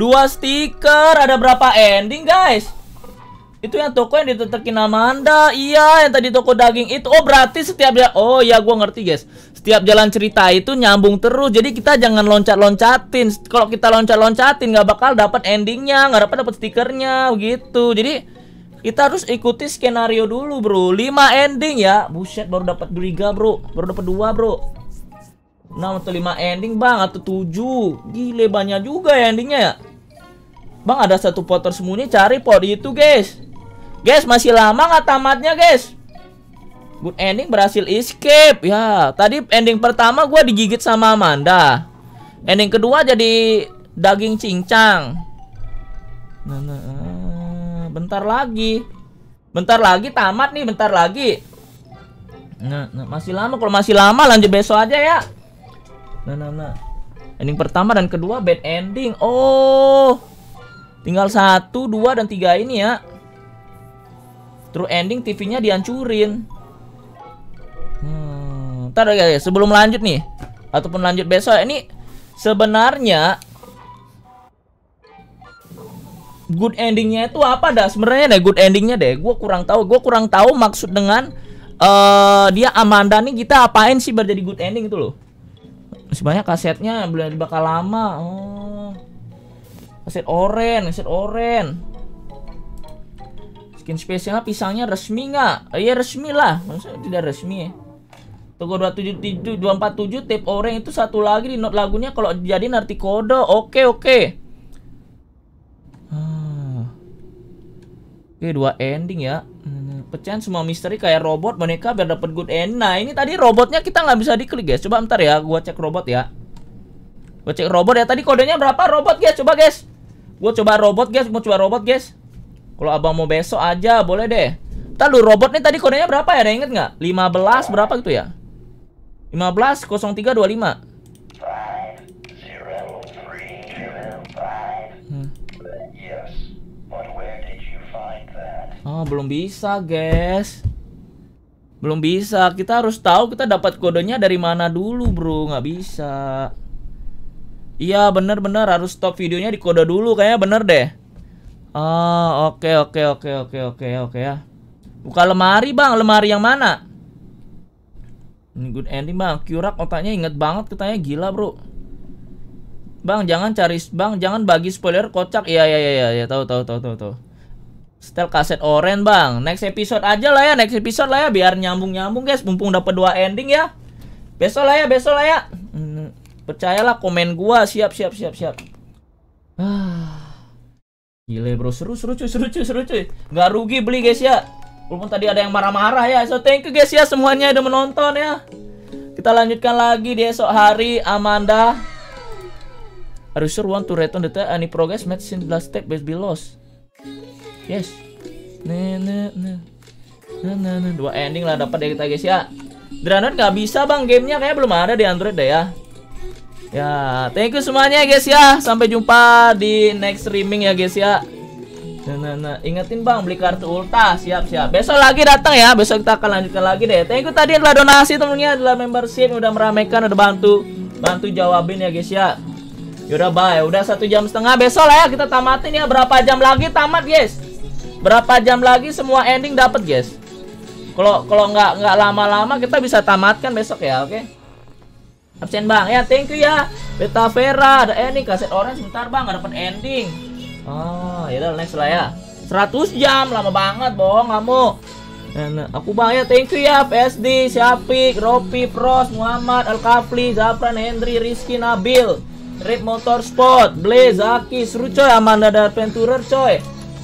Dua stiker, ada berapa ending, guys? Itu yang toko yang ditetekin Amanda. Iya, yang tadi toko daging itu. Oh, berarti setiap dia Oh, iya, gua ngerti, guys. Setiap jalan cerita itu nyambung terus. Jadi kita jangan loncat-loncatin. Kalau kita loncat-loncatin nggak bakal dapat endingnya, nggak dapat dapat stikernya gitu. Jadi kita harus ikuti skenario dulu, bro. 5 ending ya. Buset, baru dapat 3, bro. Baru dapat 2, bro. 6 atau 5 ending, Bang, atau 7. Gile banyak juga ya endingnya ya. Bang, ada satu pot tersembunyi, cari pot itu, guys. Guys, masih lama nggak tamatnya, guys? Good ending berhasil escape ya. Tadi ending pertama gue digigit sama Amanda. Ending kedua jadi daging cincang. Nah, nah, nah bentar lagi. Bentar lagi tamat nih, bentar lagi. Nah, nah masih lama. Kalau masih lama lanjut besok aja ya. Nah, nah, nah. Ending pertama dan kedua bad ending. Oh. Tinggal satu, dua, dan tiga ini ya. True ending TV-nya dihancurin. Hmm, ntar ya, ya, sebelum lanjut nih ataupun lanjut besok ini sebenarnya good endingnya itu apa dah sebenarnya deh good endingnya deh gue kurang tahu gue kurang tahu maksud dengan uh, dia Amanda nih kita apain sih biar jadi good ending itu loh sebanyak kasetnya belum bakal lama oh. kaset oren kaset oren skin spesialnya pisangnya resmi nggak eh, iya resmi lah maksudnya tidak resmi ya Toko 277 247 tape oren itu satu lagi di note lagunya kalau jadi arti kode oke oke Oke, dua ending ya. Hmm, pecahan semua misteri kayak robot, boneka biar dapat good end. Nah, ini tadi robotnya kita nggak bisa diklik, guys. Coba ntar ya, gua cek robot ya. Gua cek robot ya. Tadi kodenya berapa robot, guys? Coba, guys. Gua coba robot, guys. Gua coba robot, guys. Kalau abang mau besok aja, boleh deh. Ntar lu robot nih tadi kodenya berapa ya? Ada inget nggak? 15 berapa gitu ya? 15 0325. Oh, belum bisa, guys. Belum bisa. Kita harus tahu kita dapat kodenya dari mana dulu, Bro. nggak bisa. Iya, bener-bener harus stop videonya di kode dulu kayaknya bener deh. Oh, oke okay, oke okay, oke okay, oke oke oke ya. Buka lemari, Bang. Lemari yang mana? Ini good ending, Bang. Kurak otaknya inget banget katanya gila, Bro. Bang, jangan cari Bang, jangan bagi spoiler kocak. Iya iya iya iya, iya. tahu tahu tahu tahu tahu. Setel kaset oren bang Next episode aja lah ya Next episode lah ya Biar nyambung-nyambung guys Mumpung dapat dua ending ya Besok lah ya Besok lah ya hmm, Percayalah komen gua Siap siap siap siap ah. Gile bro Seru seru cuy Seru cuy seru cuy Gak rugi beli guys ya Walaupun tadi ada yang marah-marah ya So thank you guys ya Semuanya udah menonton ya Kita lanjutkan lagi di esok hari Amanda Are you sure want to return the any progress match since last step best be lost Yes. Ne ne ne. Dua ending lah dapat ya kita guys ya. Dranon nggak bisa bang gamenya kayak belum ada di Android deh ya. Ya, thank you semuanya guys ya. Sampai jumpa di next streaming ya guys ya. Nah, Ingetin bang beli kartu ulta siap siap. Besok lagi datang ya. Besok kita akan lanjutkan lagi deh. Thank you tadi adalah donasi temennya adalah member membership udah meramaikan udah bantu bantu jawabin ya guys ya. Yaudah bye. Udah satu jam setengah besok lah ya kita tamatin ya berapa jam lagi tamat guys berapa jam lagi semua ending dapat guys kalau kalau nggak nggak lama-lama kita bisa tamatkan besok ya oke okay? absen bang ya thank you ya beta vera ada ending kaset orange sebentar bang nggak dapat ending oh ya udah next lah ya 100 jam lama banget bohong kamu Dan, eh, aku bang ya thank you ya PSD Syafiq Ropi Pros Muhammad Al Kafli Zafran Hendri Rizky Nabil Rip Motorsport Blaze Zaki Seru coy Amanda Darpenturer coy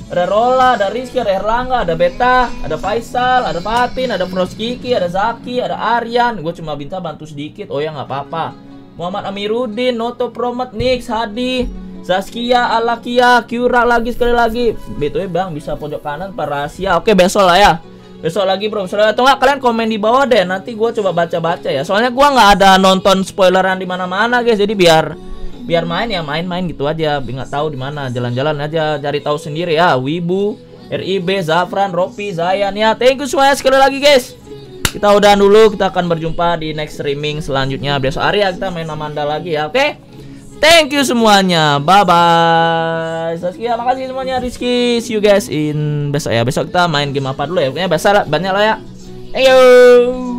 ada Rola, ada Rizky, ada Erlangga, ada Beta, ada Faisal, ada Patin, ada Pros Kiki, ada Zaki, ada Aryan. Gue cuma minta bantu sedikit, oh ya nggak apa-apa. Muhammad Amiruddin, Noto Promet, Nix, Hadi, Saskia, Alakia, Kyura lagi sekali lagi. BTW bang bisa pojok kanan per Oke besok lah ya. Besok lagi bro. Soalnya tuh nggak kalian komen di bawah deh. Nanti gue coba baca-baca ya. Soalnya gue nggak ada nonton spoileran di mana-mana guys. Jadi biar biar main ya main-main gitu aja nggak tahu di mana jalan-jalan aja cari tahu sendiri ya Wibu RIB Zafran Ropi Zayan ya thank you semuanya sekali lagi guys kita udah dulu kita akan berjumpa di next streaming selanjutnya besok hari ya kita main Amanda lagi ya oke okay? thank you semuanya bye bye Saskia makasih semuanya Rizky see you guys in besok ya besok kita main game apa dulu ya pokoknya besar banyak lah ya thank you